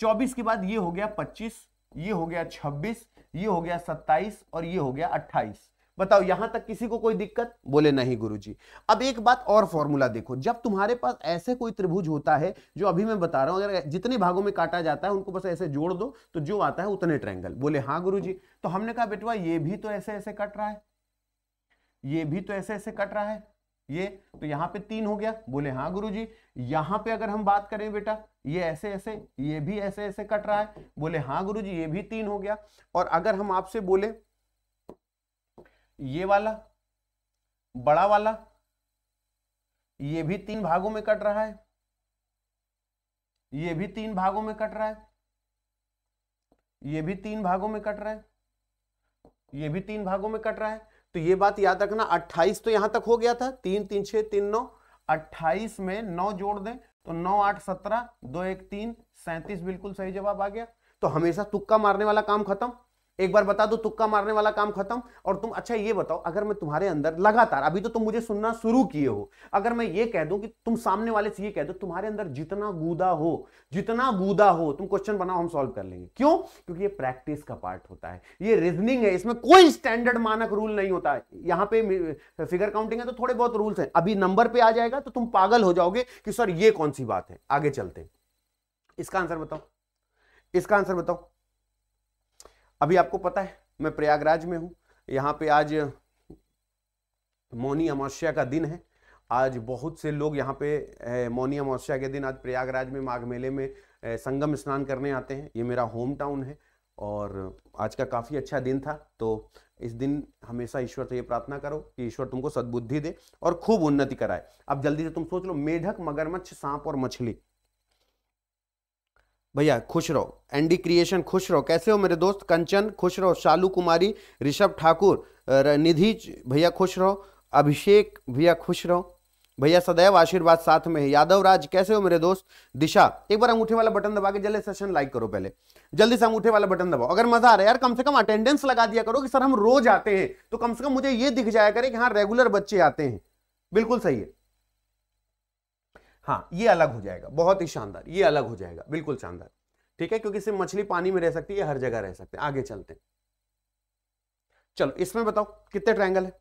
चौबीस के बाद ये हो गया पच्चीस ये हो गया छब्बीस ये हो गया सत्ताईस और ये हो गया अट्ठाईस बताओ यहां तक किसी को कोई दिक्कत बोले नहीं गुरुजी अब एक बात और फॉर्मूला देखो जब तुम्हारे पास ऐसे कोई त्रिभुज होता है जो अभी मैं बता रहा हूं अगर जितने भागों में काटा जाता है उनको बस ऐसे जोड़ दो तो जो आता है उतने ट्रैंगल बोले हाँ गुरु तो हमने कहा बेटवा ये भी तो ऐसे ऐसे कट रहा है ये भी तो ऐसे ऐसे कट रहा है ये तो यहाँ पे तीन हो गया बोले हाँ गुरुजी यहाँ पे अगर हम बात करें बेटा ये ऐसे ऐसे ये भी ऐसे ऐसे कट रहा है बोले हाँ गुरुजी ये भी तीन हो गया और अगर हम आपसे बोले ये वाला बड़ा वाला ये भी तीन भागों में कट रहा है ये भी तीन भागों में कट रहा है ये भी तीन भागों में कट रहा है ये भी तीन भागों में कट रहा है तो ये बात याद रखना 28 तो यहां तक हो गया था तीन तीन छह तीन नौ अट्ठाईस में नौ जोड़ दें तो नौ आठ सत्रह दो एक तीन सैंतीस बिल्कुल सही जवाब आ गया तो हमेशा तुक्का मारने वाला काम खत्म एक बार बता दो तुक्का मारने वाला काम खत्म और तुम अच्छा ये बताओ अगर मैं तुम्हारे अंदर लगातार अभी तो तुम मुझे सुनना शुरू किए हो अगर मैं ये कह दूं कि तुम सामने वाले से ये कह दो तुम्हारे अंदर जितना गूदा हो जितना गूदा हो तुम क्वेश्चन बनाओ हम सॉल्व कर लेंगे क्यों क्योंकि ये प्रैक्टिस का पार्ट होता है ये रीजनिंग है इसमें कोई स्टैंडर्ड मानक रूल नहीं होता है यहाँ पे फिगर काउंटिंग है तो थोड़े बहुत रूल्स हैं अभी नंबर पर आ जाएगा तो तुम पागल हो जाओगे कि सर ये कौन सी बात है आगे चलते इसका आंसर बताओ इसका आंसर बताओ अभी आपको पता है मैं प्रयागराज में हूँ यहाँ पे आज मौनी अमावस्या का दिन है आज बहुत से लोग यहाँ पे मौनी अमावस्या के दिन आज प्रयागराज में माघ मेले में संगम स्नान करने आते हैं ये मेरा होम टाउन है और आज का काफ़ी अच्छा दिन था तो इस दिन हमेशा ईश्वर से ये प्रार्थना करो कि ईश्वर तुमको सद्बुद्धि दे और खूब उन्नति कराए अब जल्दी से तुम सोच लो मेढक मगरमच्छ सांप और मछली भैया खुश रहो एनडी क्रिएशन खुश रहो कैसे हो मेरे दोस्त कंचन खुश रहो शालू कुमारी ऋषभ ठाकुर निधि भैया खुश रहो अभिषेक भैया खुश रहो भैया सदैव आशीर्वाद साथ में है यादव राज कैसे हो मेरे दोस्त दिशा एक बार अंगूठे वाला बटन दबा के जल्दी सेशन लाइक करो पहले जल्दी से अंगूठे वाला बटन दबाओ अगर मजा आ रहा है यार कम से कम अटेंडेंस लगा दिया करो कि सर हम रोज आते हैं तो कम से कम मुझे ये दिख जाया करे कि हाँ रेगुलर बच्चे आते हैं बिल्कुल सही है हाँ ये अलग हो जाएगा बहुत ही शानदार ये अलग हो जाएगा बिल्कुल शानदार ठीक है क्योंकि सिर्फ मछली पानी में रह सकती है हर जगह रह सकते हैं आगे चलते हैं चलो इसमें बताओ कितने ट्रायंगल है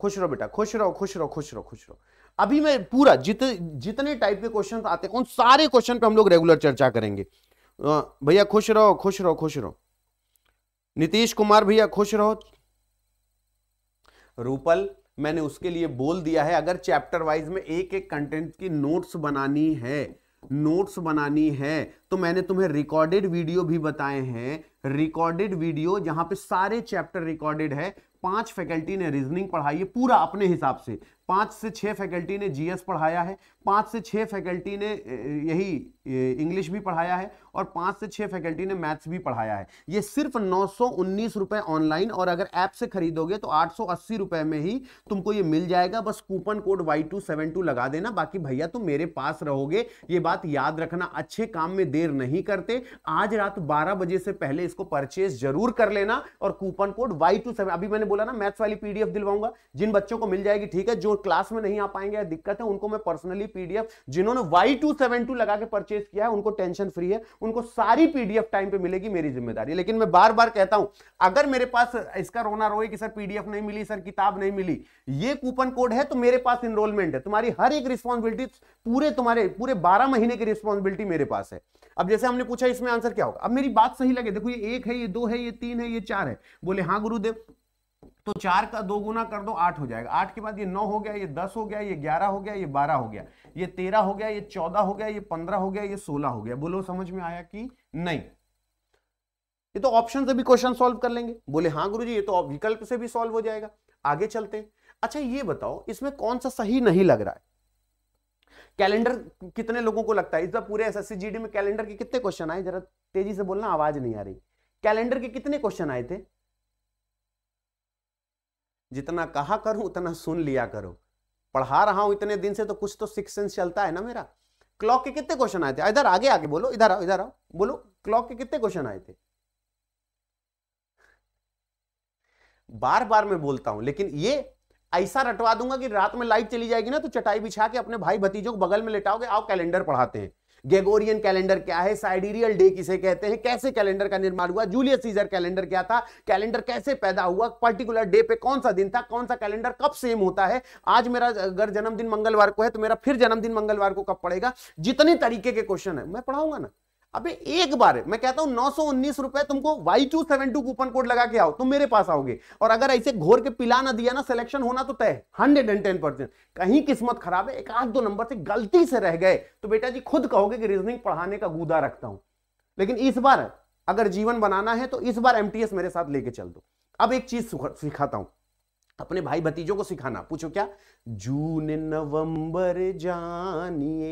खुश रहो बेटा खुश रहो खुश रहो खुश रहो खुश रहो अभी मैं पूरा जित जितने टाइप के क्वेश्चन आते हैं उन सारे क्वेश्चन पे हम लोग रेगुलर चर्चा करेंगे भैया खुश रहो खुश रहो खुश रहो नीतीश कुमार भैया खुश रहो रूपल मैंने उसके लिए बोल दिया है अगर चैप्टर वाइज में एक एक कंटेंट की नोट्स बनानी है नोट्स बनानी है तो मैंने तुम्हें रिकॉर्डेड वीडियो भी बताए हैं रिकॉर्डेड वीडियो जहां पे सारे चैप्टर रिकॉर्डेड है पांच फैकल्टी ने रीजनिंग पढ़ाई है पूरा अपने हिसाब से पांच से छह फैकल्टी ने जीएस पढ़ाया है पांच से छह फैकल्टी ने यही इंग्लिश भी पढ़ाया है और पांच से छह फैकल्टी ने मैथ्स भी पढ़ाया है ये सिर्फ नौ सौ उन्नीस रुपए ऑनलाइन और अगर ऐप से खरीदोगे तो आठ सौ अस्सी रुपए में ही तुमको ये मिल जाएगा बस coupon code Y two two seven लगा देना बाकी भैया तुम मेरे पास रहोगे ये बात याद रखना अच्छे काम में देर नहीं करते आज रात बारह बजे से पहले इसको परचेज जरूर कर लेना और coupon code Y two seven अभी मैंने बोला ना मैथ्स वाली पीडीएफ दिलवाऊंगा जिन बच्चों को मिल जाएगी ठीक है जो क्लास में नहीं आ पाएंगे दिक्कत है उनको मैं पर्सनली पीडीएफ जिन्होंने वाई टू सेवन टू लगा के परचेज परचेज किया है उनको टेंशन फ्री है उनको सारी पीडीएफ टाइम पे मिलेगी मेरी जिम्मेदारी लेकिन मैं बार बार कहता हूं अगर मेरे पास इसका रोना रोए कि सर पीडीएफ नहीं मिली सर किताब नहीं मिली ये कूपन कोड है तो मेरे पास इनरोलमेंट है तुम्हारी हर एक रिस्पॉन्सिबिलिटी पूरे तुम्हारे पूरे बारह महीने की रिस्पॉन्सिबिलिटी मेरे पास है अब जैसे हमने पूछा इसमें आंसर क्या होगा अब मेरी बात सही लगे देखो ये एक है ये दो है ये तीन है ये चार है बोले हाँ गुरुदेव तो चार का दो गुना कर दो आठ हो जाएगा आठ के बाद ये नौ हो गया ये दस हो गया ये ग्यारह हो गया ये बारह हो गया ये तेरह हो गया ये चौदह हो गया ये पंद्रह हो गया ये सोलह हो गया बोलो समझ में आया कि नहीं ये तो ऑप्शन से भी क्वेश्चन सॉल्व कर लेंगे बोले हाँ गुरु जी ये तो विकल्प से भी सॉल्व हो जाएगा आगे चलते हैं अच्छा ये बताओ इसमें कौन सा सही नहीं लग रहा है कैलेंडर कितने लोगों को लगता है इस बार पूरे एसएससी जीडी में कैलेंडर के कितने क्वेश्चन आए जरा तेजी से बोलना आवाज नहीं आ रही कैलेंडर के कितने क्वेश्चन आए थे जितना कहा करूं उतना सुन लिया करो पढ़ा रहा हूं इतने दिन से तो कुछ तो सिक्स सेंस चलता है ना मेरा क्लॉक के कितने क्वेश्चन आए थे इधर आगे आगे बोलो इधर आओ इधर आओ बोलो क्लॉक के कितने क्वेश्चन आए थे बार बार मैं बोलता हूं लेकिन ये ऐसा रटवा दूंगा कि रात में लाइट चली जाएगी ना तो चटाई बिछा के अपने भाई भतीजों को बगल में लेटाओगे आओ कैलेंडर पढ़ाते हैं गेगोरियन कैलेंडर क्या है साइडीरियल डे किसे कहते हैं कैसे कैलेंडर का निर्माण हुआ जूलियस सीजर कैलेंडर क्या था कैलेंडर कैसे पैदा हुआ पर्टिकुलर डे पे कौन सा दिन था कौन सा कैलेंडर कब सेम होता है आज मेरा अगर जन्मदिन मंगलवार को है तो मेरा फिर जन्मदिन मंगलवार को कब पड़ेगा जितने तरीके के क्वेश्चन है मैं पढ़ाऊंगा ना अबे एक बार मैं कहता हूं नौ रुपए तुमको Y two seven two coupon code लगा के आओ तुम मेरे पास आओगे और अगर ऐसे घोर के पिला ना दिया ना सिलेक्शन होना तो तय हंड्रेड एंड टेन परसेंट कहीं किस्मत खराब है एक आध दो नंबर से गलती से रह गए तो बेटा जी खुद कहोगे कि रीजनिंग पढ़ाने का गूदा रखता हूं लेकिन इस बार अगर जीवन बनाना है तो इस बार एम मेरे साथ लेके चल दो अब एक चीज सिखाता हूं अपने भाई भतीजों को सिखाना पूछो क्या जून नवंबर जानिए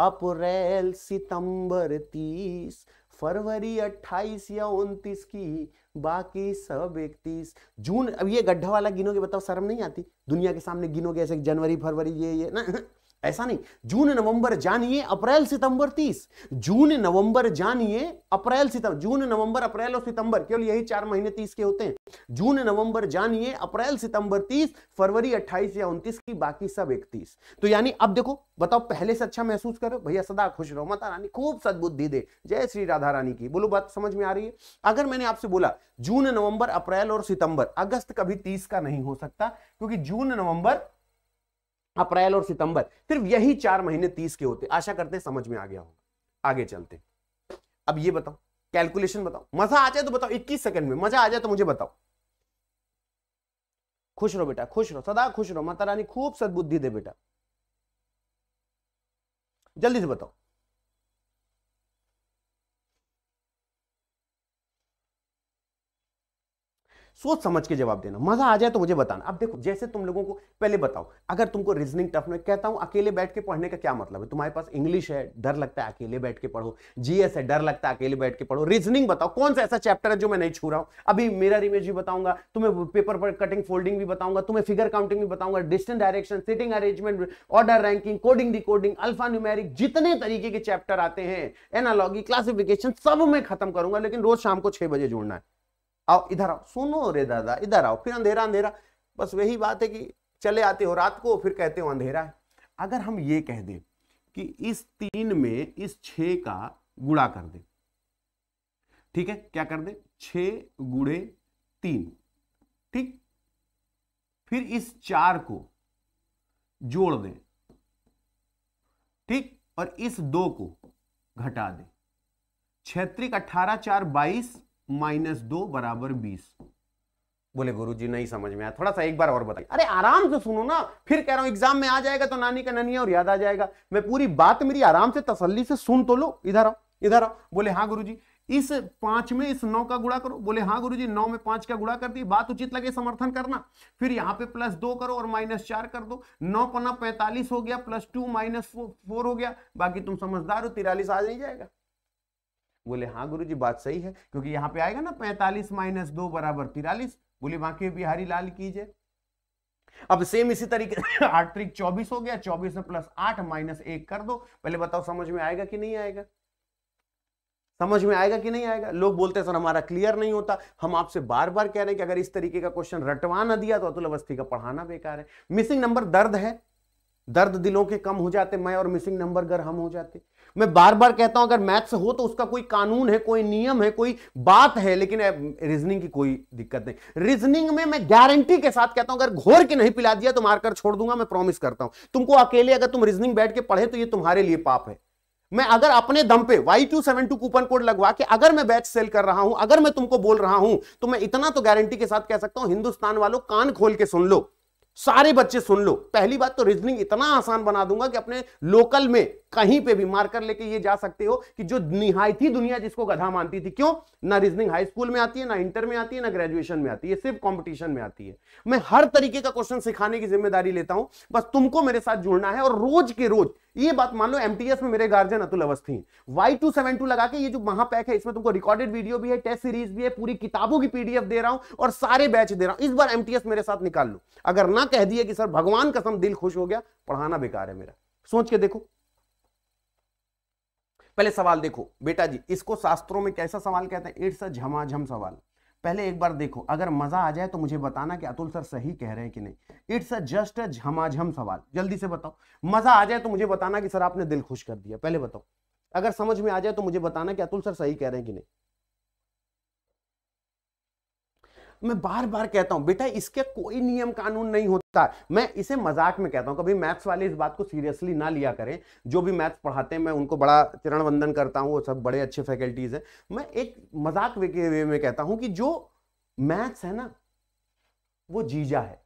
अप्रैल सितंबर तीस फरवरी अट्ठाईस या उनतीस की बाकी सब इकतीस जून अब ये गड्ढा वाला गिनोगे बताओ शर्म नहीं आती दुनिया के सामने गिनोगे ऐसे जनवरी फरवरी ये ये ना ऐसा नहीं जून नवंबर जानिए अप्रैल सितंबर तीस जून नवंबर जानिए अप्रैल सितंबर जून नवंबर अप्रैल और सितंबर केवल यही चार महीने तीस के होते हैं जून नवंबर जानिए अप्रैल सितंबर तीस फरवरी अट्ठाईस या उन्तीस की बाकी सब इकतीस तो यानी अब देखो बताओ पहले से अच्छा महसूस करो भैया सदा खुश रहो माता रानी खूब सदबुद्धि दे जय श्री राधा रानी की बोलो बात समझ में आ रही है अगर मैंने आपसे बोला जून नवंबर अप्रैल और सितंबर अगस्त कभी तीस का नहीं हो सकता क्योंकि जून नवंबर अप्रैल और सितंबर सिर्फ यही चार महीने तीस के होते आशा करते हैं समझ में आ गया होगा आगे चलते अब ये बताओ कैलकुलेशन बताओ मजा आ जाए तो बताओ इक्कीस सेकंड में मजा आ जाए तो मुझे बताओ खुश रहो बेटा खुश रहो सदा खुश रहो माता रानी खूब सदबुद्धि दे बेटा जल्दी से बताओ सोच समझ के जवाब देना मजा आ जाए तो मुझे बताना अब देखो जैसे तुम लोगों को पहले बताओ अगर तुमको रीजनिंग टफ में कहता हूं अकेले बैठ के पढ़ने का क्या मतलब है तुम्हारे पास इंग्लिश है डर लगता है अकेले बैठ के पढ़ो जीएस है डर लगता है अकेले बैठ के पढ़ो रीजनिंग बताओ कौन सा ऐसा चैप्टर है जो मैं नहीं छू रहा हूं अभी मेरा इमेज भी बताऊंगा तुम्हें पेपर पर कटिंग फोल्डिंग भी बताऊंगा तुम्हें फिगर काउंटिंग भी बताऊंगा distance direction sitting arrangement order ranking coding decoding alphanumeric जितने तरीके के चैप्टर आते हैं एनालॉगी क्लासिफिकेशन सब मैं खत्म करूंगा लेकिन रोज शाम को छह बजे जुड़ना है आओ इधर आओ सुनो रे दादा इधर आओ फिर अंधेरा अंधेरा बस वही बात है कि चले आते हो रात को फिर कहते हो अंधेरा है अगर हम ये कह दें कि इस तीन में इस छ का गुड़ा कर दे ठीक है क्या कर दे छ गुड़े तीन ठीक फिर इस चार को जोड़ दे ठीक और इस दो को घटा दे छत्रिक अठारह चार बाईस माइनस दो बराबर बीस बोले गुरुजी नहीं समझ में आया थोड़ा सा एक बार और बताइए अरे आराम से सुनो ना फिर कह रहा हूं एग्जाम में आ जाएगा तो नानी का ननिया और याद आ जाएगा मैं पूरी बात मेरी आराम से तसल्ली से सुन तो लो इधर आओ इधर आओ बोले हाँ जी इस पांच में इस नौ का गुड़ा करो बोले हाँ गुरुजी नौ में पांच का गुड़ा कर दी बात उचित लगे समर्थन करना फिर यहाँ पे प्लस दो करो और माइनस चार कर दो नौ पना पैंतालीस हो गया प्लस टू माइनस फोर हो गया बाकी तुम समझदार हो तिरालीस आ नहीं जाएगा बोले हाँ गुरु जी बात सही है क्योंकि यहाँ पे आएगा ना पैंतालीस माइनस दो बराबर तिरालीस बोले बाकी बिहारी लाल कीजिए अब सेम इसी तरीके से आठ तरीक चौबीस हो गया चौबीस में प्लस आठ माइनस एक कर दो पहले बताओ समझ में आएगा कि नहीं आएगा समझ में आएगा कि नहीं आएगा लोग बोलते हैं सर हमारा क्लियर नहीं होता हम आपसे बार बार कह रहे हैं कि अगर इस तरीके का क्वेश्चन रटवा ना दिया तो अतुल अवस्थी का पढ़ाना बेकार है मिसिंग नंबर दर्द है दर्द दिलों के कम हो जाते मैं और मिसिंग नंबर गर हम हो जाते मैं बार बार कहता हूं अगर मैथ्स हो तो उसका कोई कानून है कोई नियम है कोई बात है लेकिन रीजनिंग की कोई दिक्कत नहीं रीजनिंग में मैं गारंटी के साथ कहता हूं अगर घोर के नहीं पिला दिया तो मारकर छोड़ दूंगा मैं प्रॉमिस करता हूं तुमको अकेले अगर तुम रीजनिंग बैठ के पढ़े तो ये तुम्हारे लिए पाप है मैं अगर अपने दम पे Y two seven two coupon code लगवा के अगर मैं बैच सेल कर रहा हूं अगर मैं तुमको बोल रहा हूं तो मैं इतना तो गारंटी के साथ कह सकता हूं हिंदुस्तान वालों कान खोल के सुन लो सारे बच्चे सुन लो पहली बात तो रीजनिंग इतना आसान बना दूंगा कि अपने लोकल में कहीं पे भी मार्कर लेके ये जा सकते हो कि जो निहायती दुनिया जिसको गधा मानती थी क्यों ना रीजनिंग हाई स्कूल में आती है ना इंटर में आती है ना ग्रेजुएशन में आती है सिर्फ कंपटीशन में आती है मैं हर तरीके का क्वेश्चन सिखाने की जिम्मेदारी लेता हूं बस तुमको मेरे साथ जुड़ना है और रोज के रोज ये बात मान लो एमटीएस में मेरे guardian Atul Awasthi Y two seven two लगा के ये जो महापैक है इसमें तुमको रिकॉर्डेड वीडियो भी है टेस्ट सीरीज भी है पूरी किताबों की पीडीएफ दे रहा हूं और सारे बैच दे रहा हूं इस बार एमटीएस मेरे साथ निकाल लो अगर ना इतना कह दिया कि सर भगवान कसम दिल खुश हो गया पढ़ाना बेकार है मेरा सोच के देखो पहले सवाल देखो बेटा जी इसको शास्त्रों में कैसा सवाल कहते हैं इट्स अ झमाझम सवाल पहले एक बार देखो अगर मजा आ जाए तो मुझे बताना कि अतुल सर सही कह रहे हैं कि नहीं इट्स अ जस्ट अ झमाझम सवाल जल्दी से बताओ मजा आ जाए तो मुझे बताना कि सर आपने दिल खुश कर दिया पहले बताओ अगर समझ में आ जाए तो मुझे बताना कि अतुल सर सही कह रहे हैं कि नहीं मैं बार बार कहता हूं बेटा इसके कोई नियम कानून नहीं होता मैं इसे मजाक में कहता हूं कभी मैथ्स वाले इस बात को सीरियसली ना लिया करें जो भी मैथ्स पढ़ाते हैं मैं उनको बड़ा चरण वंदन करता हूं वो सब बड़े अच्छे फैकल्टीज हैं मैं एक मजाक वे में कहता हूं कि जो मैथ्स है ना वो जीजा है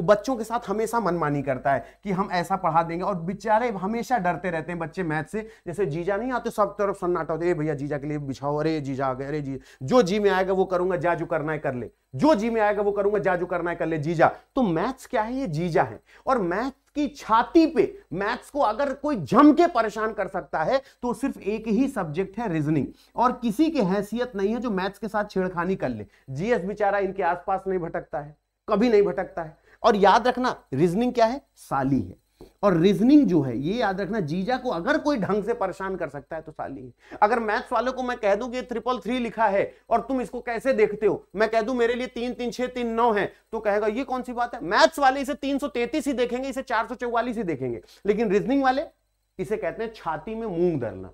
वो बच्चों के साथ हमेशा मनमानी करता है कि हम ऐसा पढ़ा देंगे और बेचारे हमेशा डरते रहते हैं बच्चे मैथ से जैसे जीजा नहीं आते सब तरफ सन्नाटा होते भैया जीजा के लिए बिछाओ अरे जीजा आ गए अरे जी जो जी में आएगा वो करूंगा जा जो करना है कर ले जो जी में आएगा वो करूंगा जा जो करना है कर ले जीजा तो मैथ्स क्या है ये जीजा है और मैथ की छाती पे मैथ्स को अगर कोई जम के परेशान कर सकता है तो सिर्फ एक ही सब्जेक्ट है रीजनिंग और किसी की हैसियत नहीं है जो मैथ्स के साथ छेड़खानी कर ले जीएस बेचारा इनके आसपास नहीं भटकता है कभी नहीं भटकता है और याद रखना रीजनिंग क्या है साली है और रीजनिंग जो है ये याद रखना जीजा को अगर कोई ढंग से परेशान कर सकता है तो साली है अगर मैथ्स वालों को मैं कह दूं कि ट्रिपल थ्री लिखा है और तुम इसको कैसे देखते हो मैं कह दूं मेरे लिए तीन तीन छह तीन नौ है तो कहेगा ये कौन सी बात है मैथ्स वाले इसे तीन ही देखेंगे इसे चार ही देखेंगे लेकिन रीजनिंग वाले इसे कहते हैं छाती में मूंग धरना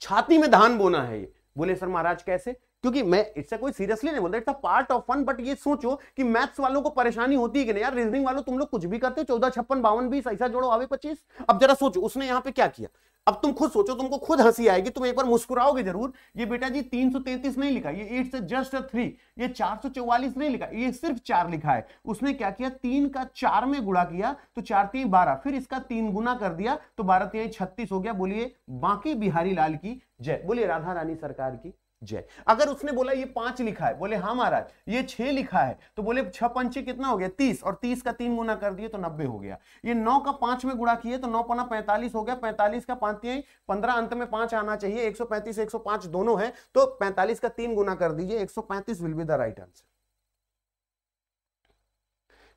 छाती में धान बोना है ये बोले सर महाराज कैसे क्योंकि मैं इससे कोई सीरियसली नहीं बोल रहा it's a part of fun but ये सोचो कि मैथ्स वालों को परेशानी होती है कि नहीं यार रीजनिंग वालों तुम लोग कुछ भी करते हो चौदह छप्पन बावन बीस ऐसा जोड़ो आवे पच्चीस अब जरा सोचो उसने यहाँ पे क्या किया अब तुम खुद सोचो तुमको खुद हंसी आएगी तुम एक बार मुस्कुराओगे जरूर ये बेटा जी 333 नहीं लिखा ये एट से जस्ट थ्री ये 444 नहीं लिखा ये सिर्फ चार लिखा है उसने क्या किया तीन का चार में गुणा किया तो चार तीन बारह फिर इसका तीन गुना कर दिया तो बारह तीन छत्तीस हो गया बोलिए बाकी बिहारी लाल की जय बोलिए राधा रानी सरकार की जय अगर उसने बोला ये पांच लिखा है बोले हाँ महाराज ये छह लिखा है तो बोले छह पंचे कितना हो गया तीस और तीस का तीन गुना कर दिए तो नब्बे हो गया ये नौ का पांच में गुणा किए तो नौ पना पैंतालीस हो गया पैंतालीस का पांच पंद्रह अंत में पांच आना चाहिए एक सौ पैंतीस एक सौ पांच दोनों है तो पैंतालीस का तीन गुना कर दीजिए एक सौ पैंतीस will be the right answer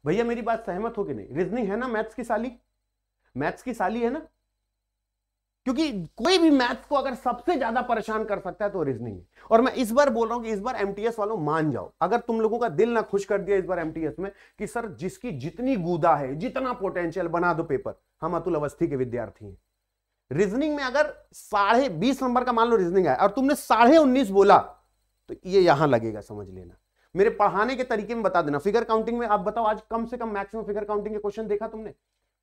भैया मेरी बात सहमत हो कि नहीं रीजनिंग है ना मैथ्स की साली मैथ्स की साली है ना क्योंकि कोई भी मैथ्स को अगर सबसे ज्यादा परेशान कर सकता है तो रीजनिंग है और मैं इस बार बोल रहा हूं कि इस बार एमटीएस वालों मान जाओ अगर तुम लोगों का दिल ना खुश कर दिया इस बार एमटीएस में कि सर जिसकी जितनी गुदा है जितना पोटेंशियल बना दो पेपर हम अतुल अवस्थी के विद्यार्थी हैं रीजनिंग में अगर साढ़े बीस नंबर का मान लो रीजनिंग है और तुमने साढ़े उन्नीस बोला तो ये यहां लगेगा समझ लेना मेरे पढ़ाने के तरीके में बता देना फिगर काउंटिंग में आप बताओ आज कम से कम मैक्सिमम फिगर काउंटिंग के क्वेश्चन देखा तुमने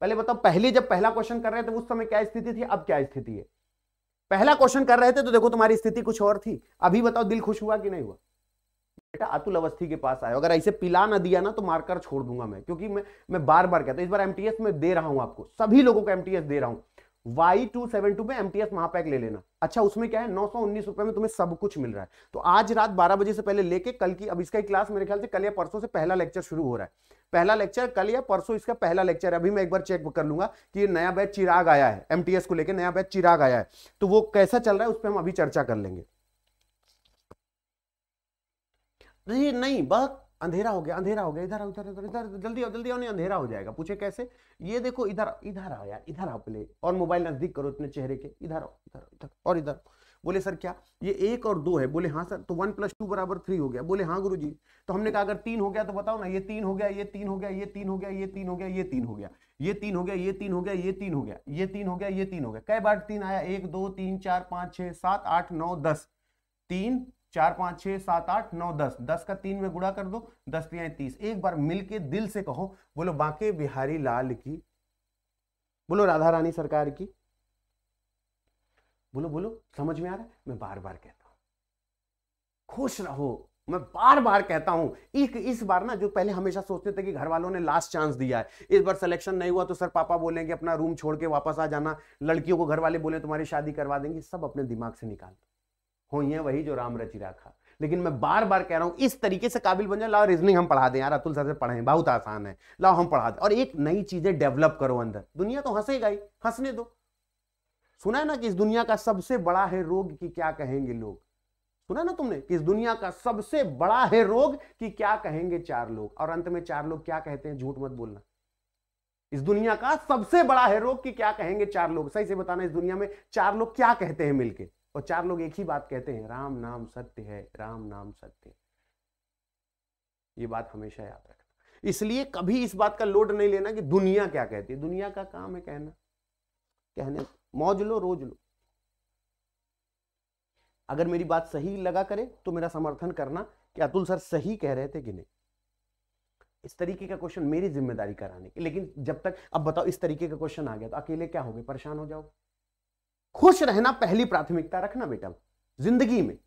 पहले बताओ पहले जब पहला क्वेश्चन कर रहे थे उस समय क्या स्थिति थी अब क्या स्थिति है पहला क्वेश्चन कर रहे थे तो देखो तुम्हारी स्थिति कुछ और थी अभी बताओ दिल खुश हुआ कि नहीं हुआ बेटा अतुल अवस्थी के पास आयो अगर ऐसे पिला ना दिया ना तो मारकर छोड़ दूंगा मैं क्योंकि मैं मैं बार बार कहता हूं इस बार एमटीएस में दे रहा हूं आपको सभी लोगों को एमटीएस दे रहा हूं वाई टू सेवन टू में एमटीएस महापैक ले लेना अच्छा उसमें क्या है नौ सौ उन्नीस रुपए में तुम्हें सब कुछ मिल रहा है तो आज रात बारह बजे से पहले लेके कल की अब इसका क्लास मेरे ख्याल से कल या परसों से पहला लेक्चर शुरू हो रहा है पहला लेक्चर कल या परसों इसका पहला लेक्चर अभी मैं एक बार चेक कर लूंगा कि ये नया बैच चिराग आया है एमटीएस को लेकर नया बैच चिराग आया है तो वो कैसा चल रहा है उस पर हम अभी चर्चा कर लेंगे नहीं नहीं बस अंधेरा हो गया अंधेरा हो गया इधर उधर उधर इधर जल्दी आओ जल्दी आओ नहीं अंधेरा हो जाएगा पूछे कैसे ये देखो इधर इधर आओ यार इधर आओ प्ले और मोबाइल नजदीक करो इतने चेहरे के इधर आओ इधर इधर और इधर बोले सर क्या ये एक और दो है बोले हाँ सर तो वन प्लस टू बराबर थ्री हो गया बोले हाँ गुरु जी तो हमने कहा अगर तीन हो गया तो बताओ ना ये तीन हो गया ये तीन हो गया ये तीन हो गया ये तीन हो गया ये तीन हो गया ये तीन हो गया ये तीन हो गया ये तीन हो गया ये तीन हो गया ये तीन हो गया कई बार तीन आया एक दो तीन चार पाँच छः सात आठ नौ दस तीन चार पाँच छः सात आठ नौ दस दस का तीन में गुड़ा कर दो दस तीन तीस एक बार मिल के दिल से कहो बोलो बाके बिहारी लाल की बोलो राधा रानी सरकार की बोलो बोलो समझ में आ रहा है मैं बार बार कहता हूं खुश रहो मैं बार बार कहता हूं एक इस बार ना जो पहले हमेशा सोचते थे कि घर वालों ने लास्ट चांस दिया है इस बार सिलेक्शन नहीं हुआ तो सर पापा बोलेंगे अपना रूम छोड़ के वापस आ जाना लड़कियों को घर वाले बोले तुम्हारी शादी करवा देंगे सब अपने दिमाग से निकाल हो ये वही जो राम रची राखा लेकिन मैं बार बार कह रहा हूं इस तरीके से काबिल बन जाए लाओ रीजनिंग हम पढ़ा दें यार अतुल सर से पढ़े बहुत आसान है लाओ हम पढ़ा दें और एक नई चीजें डेवलप करो अंदर दुनिया तो हंसेगा ही हंसने दो सुना है ना कि इस दुनिया का सबसे बड़ा है रोग कि क्या कहेंगे लोग सुना ना तुमने कि इस दुनिया का सबसे बड़ा है रोग कि क्या कहेंगे चार लोग और अंत में चार लोग क्या कहते हैं झूठ मत बोलना इस दुनिया का सबसे बड़ा है रोग कि क्या कहेंगे चार लोग सही से बताना इस दुनिया में चार लोग क्या कहते हैं मिलके और चार लोग एक ही बात कहते हैं राम नाम सत्य है राम नाम सत्य है ये बात हमेशा याद रखना इसलिए कभी इस बात का लोड नहीं लेना कि दुनिया क्या कहती है दुनिया का काम है कहना कहने मौज लो रोज लो अगर मेरी बात सही लगा करे तो मेरा समर्थन करना कि अतुल सर सही कह रहे थे कि नहीं इस तरीके का क्वेश्चन मेरी जिम्मेदारी कराने की लेकिन जब तक अब बताओ इस तरीके का क्वेश्चन आ गया तो अकेले क्या हो गए परेशान हो जाओ खुश रहना पहली प्राथमिकता रखना बेटा जिंदगी में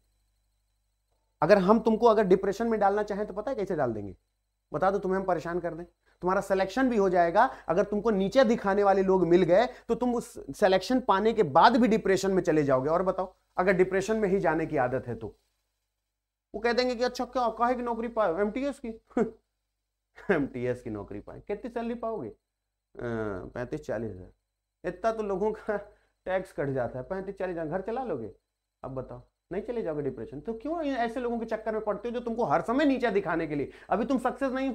अगर हम तुमको अगर डिप्रेशन में डालना चाहें तो पता है कैसे डाल देंगे बता दो तुम्हें हम परेशान कर दें तुम्हारा सिलेक्शन भी हो जाएगा अगर तुमको नीचे दिखाने वाले लोग मिल गए तो तुम उस सिलेक्शन पाने के बाद भी डिप्रेशन में चले जाओगे और बताओ अगर डिप्रेशन में ही जाने की आदत है तो वो कह देंगे कि अच्छा क्या कहे की नौकरी पाओ एम की एम की नौकरी पाए कितनी सैलरी पाओगे पैंतीस चालीस हजार इतना तो लोगों का टैक्स कट जाता है पैंतीस चालीस हजार घर चला लोगे अब बताओ नहीं चले जाओगे डिप्रेशन तो क्यों ऐसे लोगों के चक्कर में पड़ते हो जो तुमको हर समय नीचा दिखाने के लिए अभी तुम सक्सेस नहीं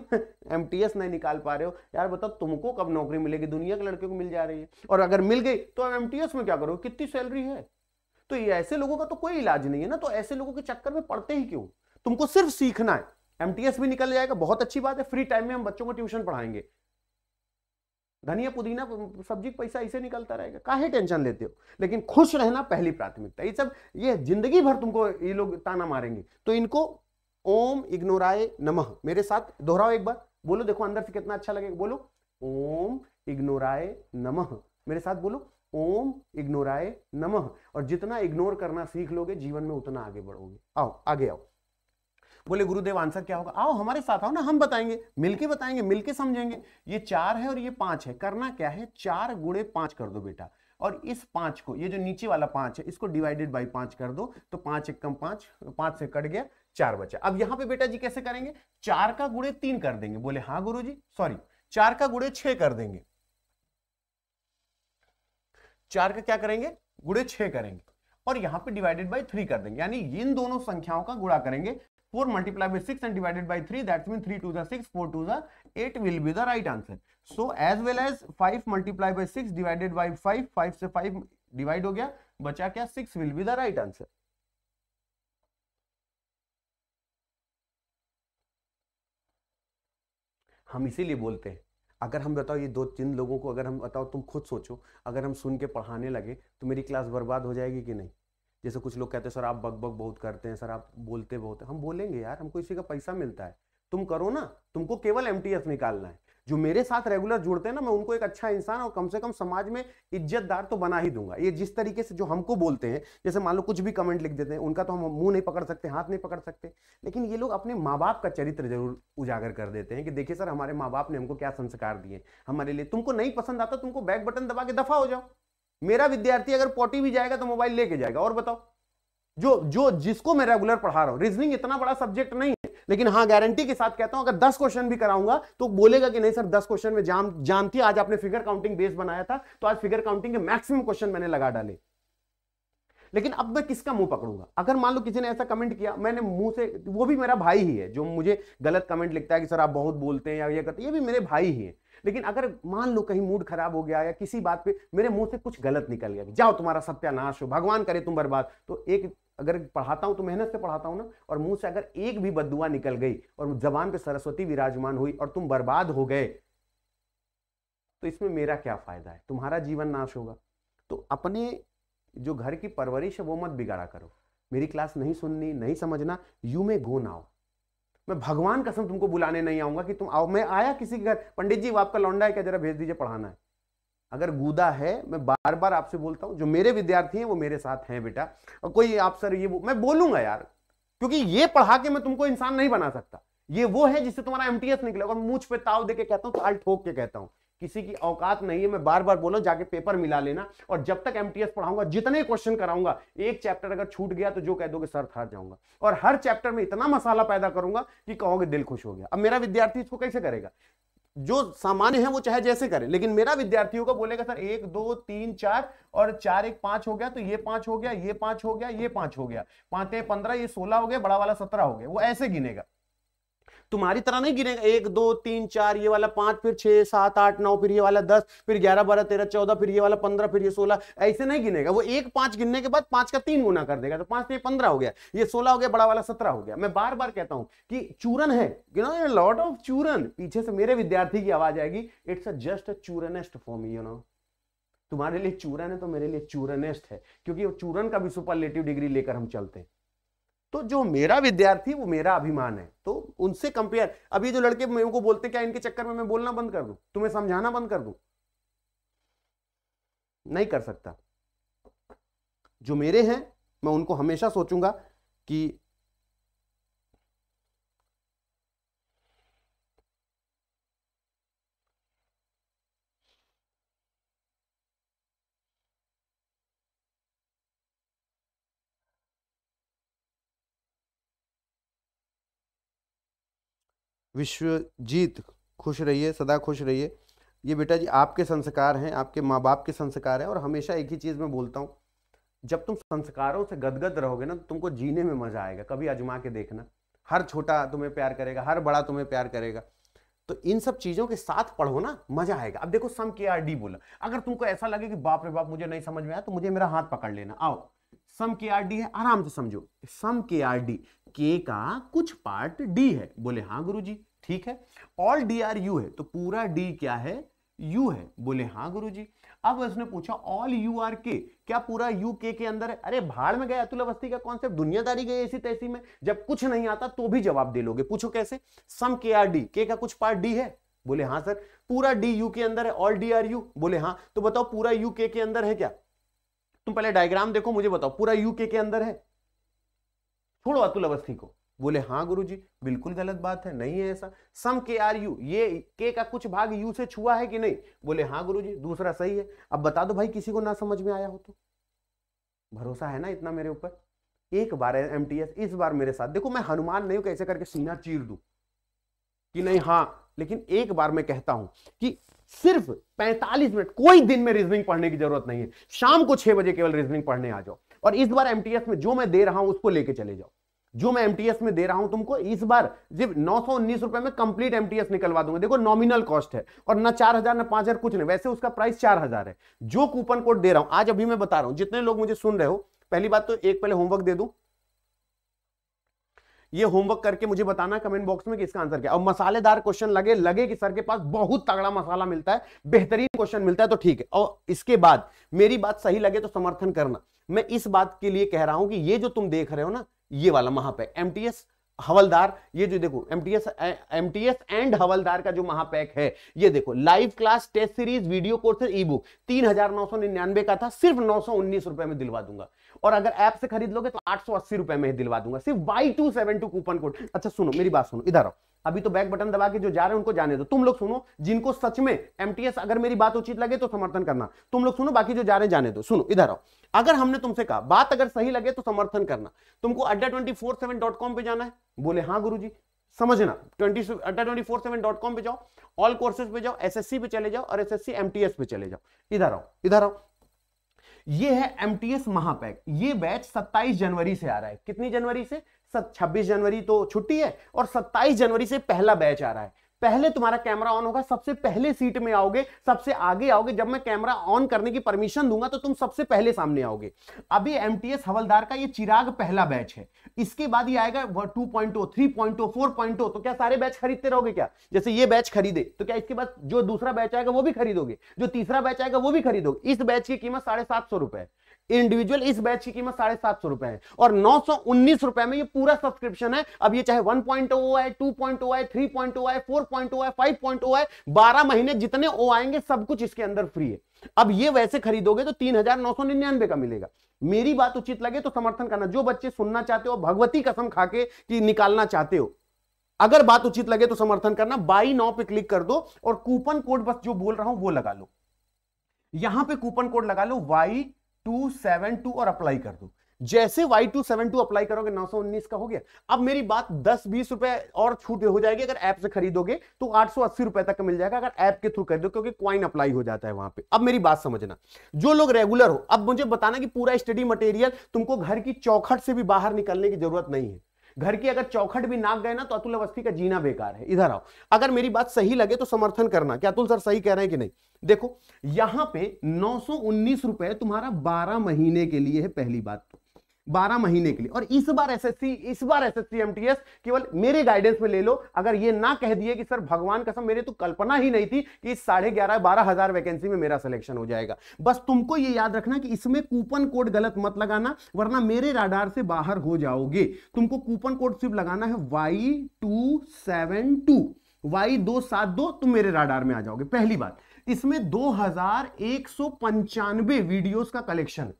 एम टी एस नहीं निकाल पा रहे हो यार बताओ तुमको कब नौकरी मिलेगी दुनिया के लड़के को मिल जा रही है और अगर मिल गई तो एम टी एस में क्या करो कितनी सैलरी है तो ये ऐसे लोगों का तो कोई इलाज नहीं है ना तो ऐसे लोगों के चक्कर में पड़ते ही क्यों तुमको सिर्फ सीखना है एम टी एस भी निकल जाएगा बहुत अच्छी बात है फ्री टाइम में हम बच्चों को ट्यूशन पढ़ाएंगे धनिया पुदीना सब्जी पैसा ऐसे निकलता रहेगा काहे टेंशन लेते हो लेकिन खुश रहना पहली प्राथमिकता ये सब ये जिंदगी भर तुमको ये लोग ताना मारेंगे तो इनको ओम इग्नोराय नमः मेरे साथ दोहराओ एक बार बोलो देखो अंदर से कितना अच्छा लगेगा बोलो ओम इग्नोराय नमः मेरे साथ बोलो ओम इग्नोराय नमः और जितना इग्नोर करना सीख लोगे जीवन में उतना आगे बढ़ोगे आओ आगे आओ बोले गुरुदेव आंसर क्या होगा आओ हमारे साथ आओ ना हम बताएंगे मिलके बताएंगे मिलके समझेंगे ये चार है और ये पांच है करना क्या है चार गुड़े पांच कर दो बेटा और इस पांच को ये जो नीचे वाला पांच है इसको डिवाइडेड बाई पांच कर दो तो पांच एक कम पांच पांच से कट गया चार बचा अब यहाँ पे बेटा जी कैसे करेंगे चार का गुड़े तीन कर देंगे बोले हाँ गुरु जी सॉरी चार का गुड़े छे कर देंगे चार का क्या करेंगे गुड़े छे करेंगे और यहां पे डिवाइडेड बाय थ्री कर देंगे यानी इन दोनों संख्याओं का गुड़ा करेंगे four multiply by six and divided by three that mean three two six four two eight will be the right answer so as well as five multiply by six divided by five five से फाइव डिवाइड हो गया बचा क्या six will be the right answer हम इसीलिए बोलते हैं अगर हम बताओ ये दो तीन लोगों को अगर हम बताओ तुम खुद सोचो अगर हम सुन के पढ़ाने लगे तो मेरी क्लास बर्बाद हो जाएगी कि नहीं जैसे कुछ लोग कहते हैं सर आप बग बग बहुत करते हैं सर आप बोलते बहुत हम बोलेंगे यार हमको इसी का पैसा मिलता है तुम करो ना तुमको केवल एम निकालना है जो मेरे साथ रेगुलर जुड़ते हैं ना मैं उनको एक अच्छा इंसान और कम से कम समाज में इज्जतदार तो बना ही दूंगा ये जिस तरीके से जो हमको बोलते हैं जैसे मान लो कुछ भी कमेंट लिख देते हैं उनका तो हम मुंह नहीं पकड़ सकते हाथ नहीं पकड़ सकते लेकिन ये लोग अपने माँ बाप का चरित्र जरूर उजागर कर देते हैं कि देखिए सर हमारे माँ बाप ने हमको क्या संस्कार दिए हमारे लिए तुमको नहीं पसंद आता तुमको बैक बटन दबा के दफा हो जाओ मेरा विद्यार्थी अगर पोटी भी जाएगा तो मोबाइल लेके जाएगा और बताओ जो जो जिसको मैं रेगुलर पढ़ा रहा हूं रीजनिंग इतना बड़ा सब्जेक्ट नहीं है लेकिन हाँ गारंटी के साथ कहता हूं अगर दस क्वेश्चन भी कराऊंगा तो बोलेगा कि नहीं सर दस क्वेश्चन में जान, जाम थी आज आपने फिगर काउंटिंग बेस बनाया था तो आज फिगर काउंटिंग के मैक्सिमम क्वेश्चन मैंने लगा डाले लेकिन अब मैं किसका मुंह पकड़ूंगा अगर मान लो किसी ने ऐसा कमेंट किया मैंने मुंह से वो भी मेरा भाई ही है जो मुझे गलत कमेंट लिखता है कि सर आप बहुत बोलते हैं या ये करते हैं ये भी मेरे भाई ही है लेकिन अगर मान लो कहीं मूड खराब हो गया या किसी बात पे मेरे मुंह से कुछ गलत निकल गया जाओ तुम्हारा सत्यानाश हो भगवान करे तुम बर्बाद तो एक अगर पढ़ाता हूं तो मेहनत से पढ़ाता हूं ना और मुंह से अगर एक भी बदुआ निकल गई और जबान पे सरस्वती विराजमान हुई और तुम बर्बाद हो गए तो इसमें मेरा क्या फायदा है तुम्हारा जीवन नाश होगा तो अपने जो घर की परवरिश है वो मत बिगाड़ा करो मेरी क्लास नहीं सुननी नहीं समझना यू मे गो नाउ मैं भगवान कसम तुमको बुलाने नहीं आऊंगा कि तुम आओ मैं आया किसी के घर पंडित जी आपका लौंडा है क्या जरा भेज दीजिए पढ़ाना है अगर गूदा है मैं बार बार आपसे बोलता हूँ जो मेरे विद्यार्थी हैं वो मेरे साथ हैं बेटा और कोई आप सर ये मैं बोलूंगा यार क्योंकि ये पढ़ा के मैं तुमको इंसान नहीं बना सकता ये वो है जिससे तुम्हारा एस निकलेगा और मुझ पे ताव देके कहता हूँ ताल ठोक के कहता हूँ किसी की औकात नहीं है मैं बार बार बोला जाके पेपर मिला लेना और जब तक एमटीएस पढ़ाऊंगा जितने क्वेश्चन कराऊंगा एक चैप्टर अगर छूट गया तो जो कह दोगे सर थार जाऊंगा और हर चैप्टर में इतना मसाला पैदा करूंगा कि कहोगे दिल खुश हो गया अब मेरा विद्यार्थी इसको कैसे करेगा जो सामान्य है वो चाहे जैसे करे लेकिन मेरा विद्यार्थी होगा बोलेगा सर एक दो तीन चार और चार एक पांच हो गया तो ये पांच हो गया ये पांच हो गया ये पांच हो गया पांच पंद्रह ये सोलह हो गया बड़ा वाला सत्रह हो गया वो ऐसे गिनेगा तुम्हारी तरह नहीं गिनेगा एक दो तीन चार ये वाला पांच फिर छह सात आठ नौ फिर ये वाला दस फिर ग्यारह बारह तेरह चौदह फिर ये वाला पंद्रह फिर ये सोलह ऐसे नहीं गिनेगा वो एक पांच गिनने के बाद पांच का तीन गुना कर देगा तो पांच से तो पंद्रह हो गया ये सोलह हो गया बड़ा वाला सत्रह हो गया मैं बार बार कहता हूं कि चूरन है लॉर्ड ऑफ चूरन पीछे से मेरे विद्यार्थी की आवाज आएगी इट्स अ जस्ट अ चूरनेस्ट फॉर मी यू नो तुम्हारे लिए चूरन है तो मेरे लिए चूरनेस्ट है क्योंकि वो चूरन का भी सुपरलेटिव डिग्री लेकर हम चलते हैं तो जो मेरा विद्यार्थी वो मेरा अभिमान है तो उनसे कंपेयर अब ये जो लड़के मेरे को बोलते क्या इनके चक्कर में मैं बोलना बंद कर दू तुम्हें समझाना बंद कर दू नहीं कर सकता जो मेरे हैं मैं उनको हमेशा सोचूंगा कि विश्वजीत खुश रहिए सदा खुश रहिए ये बेटा जी आपके संस्कार हैं आपके माँ बाप के संस्कार हैं और हमेशा एक ही चीज़ मैं बोलता हूँ जब तुम संस्कारों से गदगद रहोगे ना तो तुमको जीने में मज़ा आएगा कभी आजमा के देखना हर छोटा तुम्हें प्यार करेगा हर बड़ा तुम्हें प्यार करेगा तो इन सब चीज़ों के साथ पढ़ो ना मज़ा आएगा अब देखो सम के आर डी बोला अगर तुमको ऐसा लगे कि बाप रे बाप मुझे नहीं समझ में आया तो मुझे मेरा हाथ पकड़ लेना आओ सम के आर डी है आराम से समझो सम के आर डी के का कुछ पार्ट डी है बोले हाँ गुरु जी ठीक है ऑल डी आर यू है तो पूरा डी क्या है यू है बोले हाँ गुरु जी अब उसने पूछा ऑल यू आर के क्या पूरा यू के के अंदर है अरे भाड़ में गया अतुल अवस्थी का कॉन्सेप्ट दुनियादारी गई ऐसी तैसी में जब कुछ नहीं आता तो भी जवाब दे लोगे पूछो कैसे सम के आर डी के का कुछ पार्ट डी है बोले हाँ सर पूरा डी यू के अंदर है ऑल डी आर यू बोले हाँ तो बताओ पूरा यू के के अंदर है क्या तुम पहले डायग्राम देखो मुझे बताओ पूरा यूके के अंदर है छोड़ो अतुल अवस्थी को बोले हाँ गुरु जी बिल्कुल गलत बात है नहीं है ऐसा सम के आर यू ये के का कुछ भाग यू से छुआ है कि नहीं बोले हाँ गुरु जी दूसरा सही है अब बता दो भाई किसी को ना समझ में आया हो तो भरोसा है ना इतना मेरे ऊपर एक बार एम इस बार मेरे साथ देखो मैं हनुमान नहीं हूं कैसे करके सीना चीर दू कि नहीं हाँ लेकिन एक बार मैं कहता हूं कि सिर्फ 45 मिनट कोई दिन में रीजनिंग पढ़ने की जरूरत नहीं है शाम को छह बजे केवल रीजनिंग पढ़ने आ जाओ और इस बार एमटीएस में जो मैं दे रहा हूं उसको लेके चले जाओ जो मैं एमटीएस में दे रहा हूं तुमको इस बार जब नौ सौ उन्नीस रुपए में कंप्लीट एमटीएस निकलवा दूंगा देखो नॉमिनल कॉस्ट है और ना चार हजार ना पांच हजार कुछ नहीं वैसे उसका प्राइस चार हजार है जो कूपन कोड दे रहा हूं आज अभी मैं बता रहा हूं जितने लोग मुझे सुन रहे हो पहली बात तो एक पहले होमवर्क दे दू ये होमवर्क करके मुझे बताना कमेंट बॉक्स में कि इसका आंसर क्या और मसालेदार क्वेश्चन लगे लगे कि सर के पास बहुत तगड़ा मसाला मिलता है बेहतरीन क्वेश्चन मिलता है तो ठीक है और इसके बाद मेरी बात सही लगे तो समर्थन करना मैं इस बात के लिए कह रहा हूं कि ये जो तुम देख रहे हो ना ये वाला वहां पे एमटीएस हवलदार ये जो देखो एमटीएस एमटीएस एंड हवलदार का जो महापैक है ये देखो live class test series video courses ebook तीन हजार नौ सौ निन्यानवे का था सिर्फ नौ सौ उन्नीस रुपए में दिलवा दूंगा और अगर ऐप से खरीद लोगे तो आठ सौ अस्सी रुपए में ही दिलवा दूंगा सिर्फ Y two seven two coupon code अच्छा सुनो मेरी बात सुनो इधर आओ अभी तो बैक बटन दबा के जो जा रहे हैं उनको जाने दो तुम लोग सुनो जिनको सच में एमटीएस अगर मेरी बात उचित लगे तो समर्थन करना तुम लोग सुनो बाकी जो जा रहे हैं जाने दो सुनो इधर आओ अगर हमने तुमसे कहा बात अगर सही लगे तो समर्थन करना तुमको Adda twenty four seven dot com पे जाना है बोले हाँ गुरु जी समझना twenty Adda twenty four seven dot com पे जाओ ऑल कोर्सेज पे जाओ एसएससी पे चले जाओ और एसएससी एस पे चले जाओ इधर आओ इधर आओ ये है एमटीएस महापैक ये बैच 27 जनवरी से आ रहा है कितनी जनवरी से 26 जनवरी तो छुट्टी है और 27 जनवरी से पहला बैच आ रहा है पहले तुम्हारा कैमरा ऑन होगा सबसे पहले सीट में आओगे सबसे आगे आओगे जब मैं कैमरा ऑन करने की परमिशन दूंगा तो तुम सबसे पहले सामने आओगे अभी एस हवलदार का ये चिराग पहला बैच है इसके बाद ये आएगा 2.0 पॉइंट 4.0 तो क्या सारे बैच खरीदते रहोगे क्या जैसे ये बैच खरीदे तो क्या इसके बाद जो दूसरा बैच आएगा वो भी खरीदोगे जो तीसरा बैच आएगा वो भी खरीदोगे इस बैच की कीमत साढ़े सात सौ रुपए इंडिविजुअल इस बैच की कीमत साढ़े सात सौ रुपए है और नौ सौ उन्नीस रुपए में ये पूरा सब्सक्रिप्शन है अब ये चाहे वन पॉइंट ओ है टू पॉइंट ओ है थ्री पॉइंट ओ है फोर पॉइंट ओ है फाइव पॉइंट ओ है बारह महीने जितने ओ आएंगे सब कुछ इसके अंदर फ्री है अब ये वैसे खरीदोगे तो तीन हजार नौ सौ निन्यानवे का मिलेगा मेरी बात उचित लगे तो समर्थन करना जो बच्चे सुनना चाहते हो भगवती कसम खा के कि निकालना चाहते हो अगर बात उचित लगे तो समर्थन करना बाई नौ पे क्लिक कर दो और कूपन कोड बस जो बोल रहा हूं वो लगा लो यहां पे कूपन कोड लगा लो वाई टू और अप्लाई कर दो जैसे Y two seven two apply करोगे नौ सौ उन्नीस का हो गया अब मेरी बात दस बीस रुपए और छूट हो जाएगी अगर ऐप से खरीदोगे तो आठ सौ अस्सी रुपए तक का मिल जाएगा अगर ऐप के थ्रू खरीदो क्योंकि क्वाइन अप्लाई हो जाता है वहां पे अब मेरी बात समझना जो लोग रेगुलर हो अब मुझे बताना कि पूरा स्टडी मटेरियल तुमको घर की चौखट से भी बाहर निकलने की जरूरत नहीं है घर की अगर चौखट भी नाक गए ना तो अतुल अवस्थी का जीना बेकार है इधर आओ अगर मेरी बात सही लगे तो समर्थन करना क्या अतुल सर सही कह रहे हैं कि नहीं देखो यहां पे नौ रुपए तुम्हारा बारह महीने के लिए है पहली बात तो बारह महीने के लिए और इस बार एसएससी इस बार एसएससी एमटीएस केवल मेरे गाइडेंस में ले लो अगर ये ना कह दिए कि सर भगवान कसम मेरे तो कल्पना ही नहीं थी कि साढ़े ग्यारह बारह हजार वैकेंसी में मेरा सिलेक्शन हो जाएगा बस तुमको ये याद रखना कि इसमें कूपन कोड गलत मत लगाना वरना मेरे राडार से बाहर हो जाओगे तुमको कूपन कोड सिर्फ लगाना है Y two seven two Y दो सात दो तुम मेरे राडार में आ जाओगे पहली बात इसमें दो हजार एक सौ पंचानवे वीडियो का कलेक्शन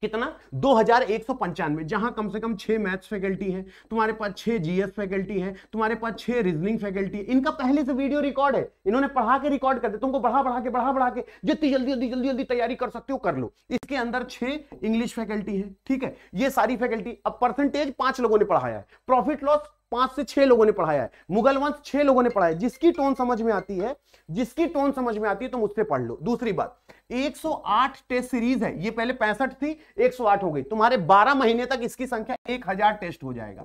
कितना दो हजार एक सौ पंचानवे जहां कम से कम छह मैथ्स फैकल्टी है तुम्हारे पास छह जीएस फैकल्टी है तुम्हारे पास छह रीजनिंग फैकल्टी है इनका पहले से वीडियो रिकॉर्ड है इन्होंने पढ़ा के रिकॉर्ड कर दिया तुमको बढ़ा बढ़ा के बढ़ा बढ़ा के जितनी जल्दी जल्दी जल्दी जल्दी तैयारी कर सकते हो कर लो इसके अंदर छह इंग्लिश फैकल्टी है ठीक है ये सारी फैकल्टी अब परसेंटेज पांच लोगों ने पढ़ाया है प्रॉफिट लॉस पांच से छह लोगों ने पढ़ाया है मुगल वंश छह लोगों ने पढ़ाया है जिसकी टोन समझ में आती है जिसकी टोन समझ में आती है तुम उससे पढ़ लो दूसरी बात 108 टेस्ट सीरीज है ये पहले पैंसठ थी 108 हो गई तुम्हारे 12 महीने तक इसकी संख्या 1000 टेस्ट हो जाएगा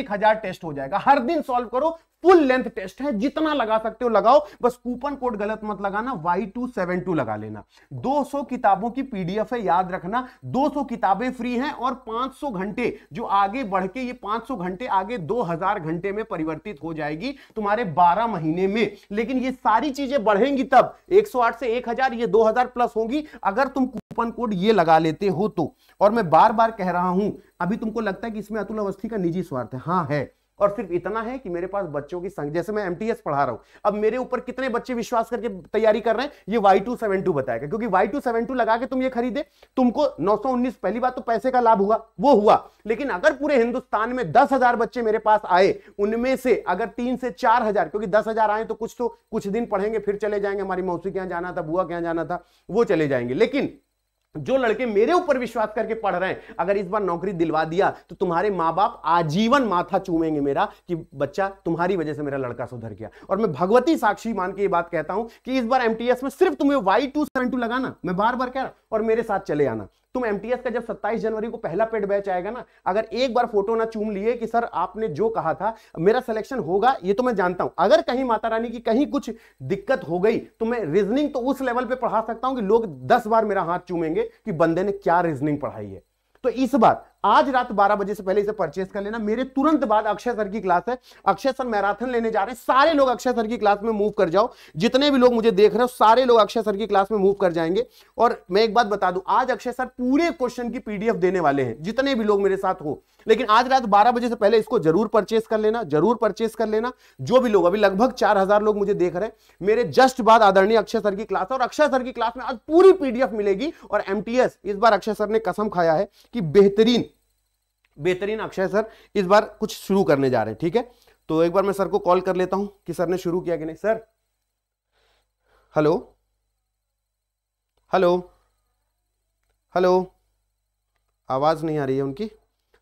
1000 टेस्ट हो जाएगा हर दिन सॉल्व करो फुल लेंथ टेस्ट है जितना लगा सकते हो लगाओ बस कूपन कोड गलत मत लगाना वाई टू सेवन टू लगा लेना 200 किताबों की पीडीएफ है याद रखना 200 किताबें फ्री हैं और 500 घंटे जो आगे बढ़ के ये 500 घंटे आगे 2000 घंटे में परिवर्तित हो जाएगी तुम्हारे 12 महीने में लेकिन ये सारी चीजें बढ़ेंगी तब 108 से 1000 ये 2000 प्लस होगी अगर तुम कूपन कोड ये लगा लेते हो तो और मैं बार बार कह रहा हूं अभी तुमको लगता है कि इसमें अतुल अवस्थी का निजी स्वार्थ है हाँ है और सिर्फ इतना है कि मेरे पास बच्चों की संख्या जैसे मैं एमटीएस पढ़ा रहा हूं अब मेरे ऊपर कितने बच्चे विश्वास करके तैयारी कर रहे हैं ये वाई टू सेवन टू बताएगा क्योंकि वाई टू सेवन टू लगा के तुम ये खरीदे तुमको उन्नीस पहली बात तो पैसे का लाभ हुआ वो हुआ लेकिन अगर पूरे हिंदुस्तान में दस हजार बच्चे मेरे पास आए उनमें से अगर तीन से चार हजार क्योंकि दस हजार आए तो कुछ तो कुछ दिन पढ़ेंगे फिर चले जाएंगे हमारी मौसी के यहाँ जाना था बुआ के यहाँ जाना था वो चले जाएंगे लेकिन जो लड़के मेरे ऊपर विश्वास करके पढ़ रहे हैं अगर इस बार नौकरी दिलवा दिया तो तुम्हारे माँ बाप आजीवन माथा चूमेंगे मेरा कि बच्चा तुम्हारी वजह से मेरा लड़का सुधर गया और मैं भगवती साक्षी मान के ये बात कहता हूं कि इस बार एमटीएस में सिर्फ तुम्हें वाई टू सेवन टू लगाना मैं बार बार कह रहा और मेरे साथ चले आना तुम एम का जब 27 जनवरी को पहला पेड बैच आएगा ना अगर एक बार फोटो ना चूम लिए कि सर आपने जो कहा था मेरा सिलेक्शन होगा ये तो मैं जानता हूं अगर कहीं माता रानी की कहीं कुछ दिक्कत हो गई तो मैं रीजनिंग तो उस लेवल पे पढ़ा सकता हूं कि लोग दस बार मेरा हाथ चूमेंगे कि बंदे ने क्या रीजनिंग पढ़ाई है तो इस बार आज रात 12 बजे से पहले इसे परचेस कर लेना मेरे तुरंत बाद अक्षय सर की क्लास है अक्षय सर मैराथन लेने जा रहे हैं सारे लोग अक्षय सर की क्लास में मूव कर जाओ जितने भी लोग मुझे देख रहे हो सारे लोग अक्षय सर की क्लास में मूव कर जाएंगे और मैं एक बात बता दूं आज अक्षय सर पूरे क्वेश्चन की पीडीएफ देने वाले हैं जितने भी लोग मेरे साथ हो लेकिन आज रात बारह बजे से पहले इसको जरूर परचेस कर लेना जरूर परचेस कर लेना जो भी लोग अभी लगभग चार लोग मुझे देख रहे हैं मेरे जस्ट बाद आदरणीय अक्षय सर की क्लास है और अक्षय सर की क्लास में आज पूरी पीडीएफ मिलेगी और एमटीएस इस बार अक्षय सर ने कसम खाया है कि बेहतरीन बेहतरीन अक्षय सर इस बार कुछ शुरू करने जा रहे हैं ठीक है तो एक बार मैं सर को कॉल कर लेता हूं कि सर ने शुरू किया कि नहीं सर हेलो हेलो हेलो आवाज़ नहीं आ रही है उनकी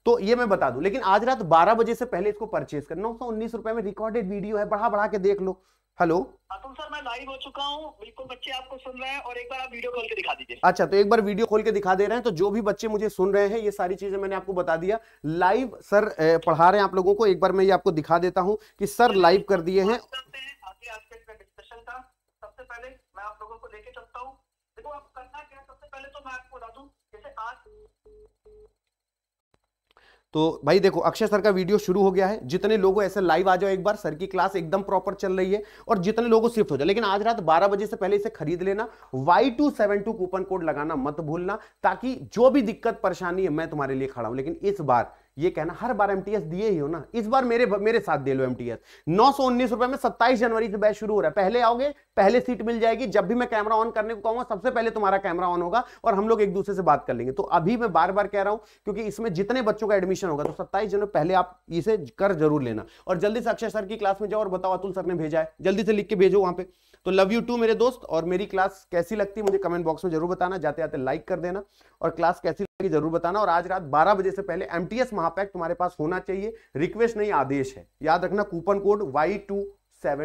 तो ये मैं बता दूं लेकिन आज रात 12 बजे से पहले इसको परचेज करना नौ सौ उन्नीस रुपए में रिकॉर्डेड वीडियो है बढ़ा बढ़ा के देख लो हेलो तुम सर मैं लाइव हो चुका हूँ बिल्कुल बच्चे आपको सुन रहे हैं और एक बार आप वीडियो खोल के दिखा दीजिए अच्छा तो एक बार वीडियो खोल के दिखा दे रहे हैं तो जो भी बच्चे मुझे सुन रहे हैं ये सारी चीजें मैंने आपको बता दिया लाइव सर पढ़ा रहे हैं आप लोगों को एक बार मैं ये आपको दिखा देता हूँ कि सर लाइव कर दिए हैं देखो आप करना क्या सबसे पहले तो मैं आपको बता दूं जैसे आज तो भाई देखो अक्षय सर का वीडियो शुरू हो गया है जितने लोगों ऐसे लाइव आ जाओ एक बार सर की क्लास एकदम प्रॉपर चल रही है और जितने लोगों शिफ्ट हो जाए लेकिन आज रात 12 बजे से पहले इसे खरीद लेना Y two seven two coupon code लगाना मत भूलना ताकि जो भी दिक्कत परेशानी है मैं तुम्हारे लिए खड़ा हूं लेकिन इस बार ये कहना हर बार एमटीएस दिए ही हो ना इस बार मेरे मेरे साथ दे लो एमटीएस नौ सौ उन्नीस रुपए में सत्ताईस जनवरी से बैच शुरू हो रहा है पहले आओगे पहले सीट मिल जाएगी जब भी मैं कैमरा ऑन करने को कहूंगा सबसे पहले तुम्हारा कैमरा ऑन होगा और हम लोग एक दूसरे से बात कर लेंगे तो अभी मैं बार बार कह रहा हूं क्योंकि इसमें जितने बच्चों का एडमिशन होगा तो सत्ताईस जनवरी पहले आप इसे कर जरूर लेना और जल्दी से अक्षय सर की क्लास में जाओ और बताओ अतुल सर ने भेजा है जल्दी से लिख के भेजो वहां पे तो लव यू टू मेरे दोस्त और मेरी क्लास कैसी लगती है मुझे कमेंट बॉक्स में जरूर बताना जाते जाते लाइक कर देना और क्लास कैसी की जरूर बताना और आज रात 12 बजे से पहले एमटीएस महापैक तुम्हारे पास होना चाहिए रिक्वेस्ट नहीं आदेश है याद रखना कूपन कोड वाई टू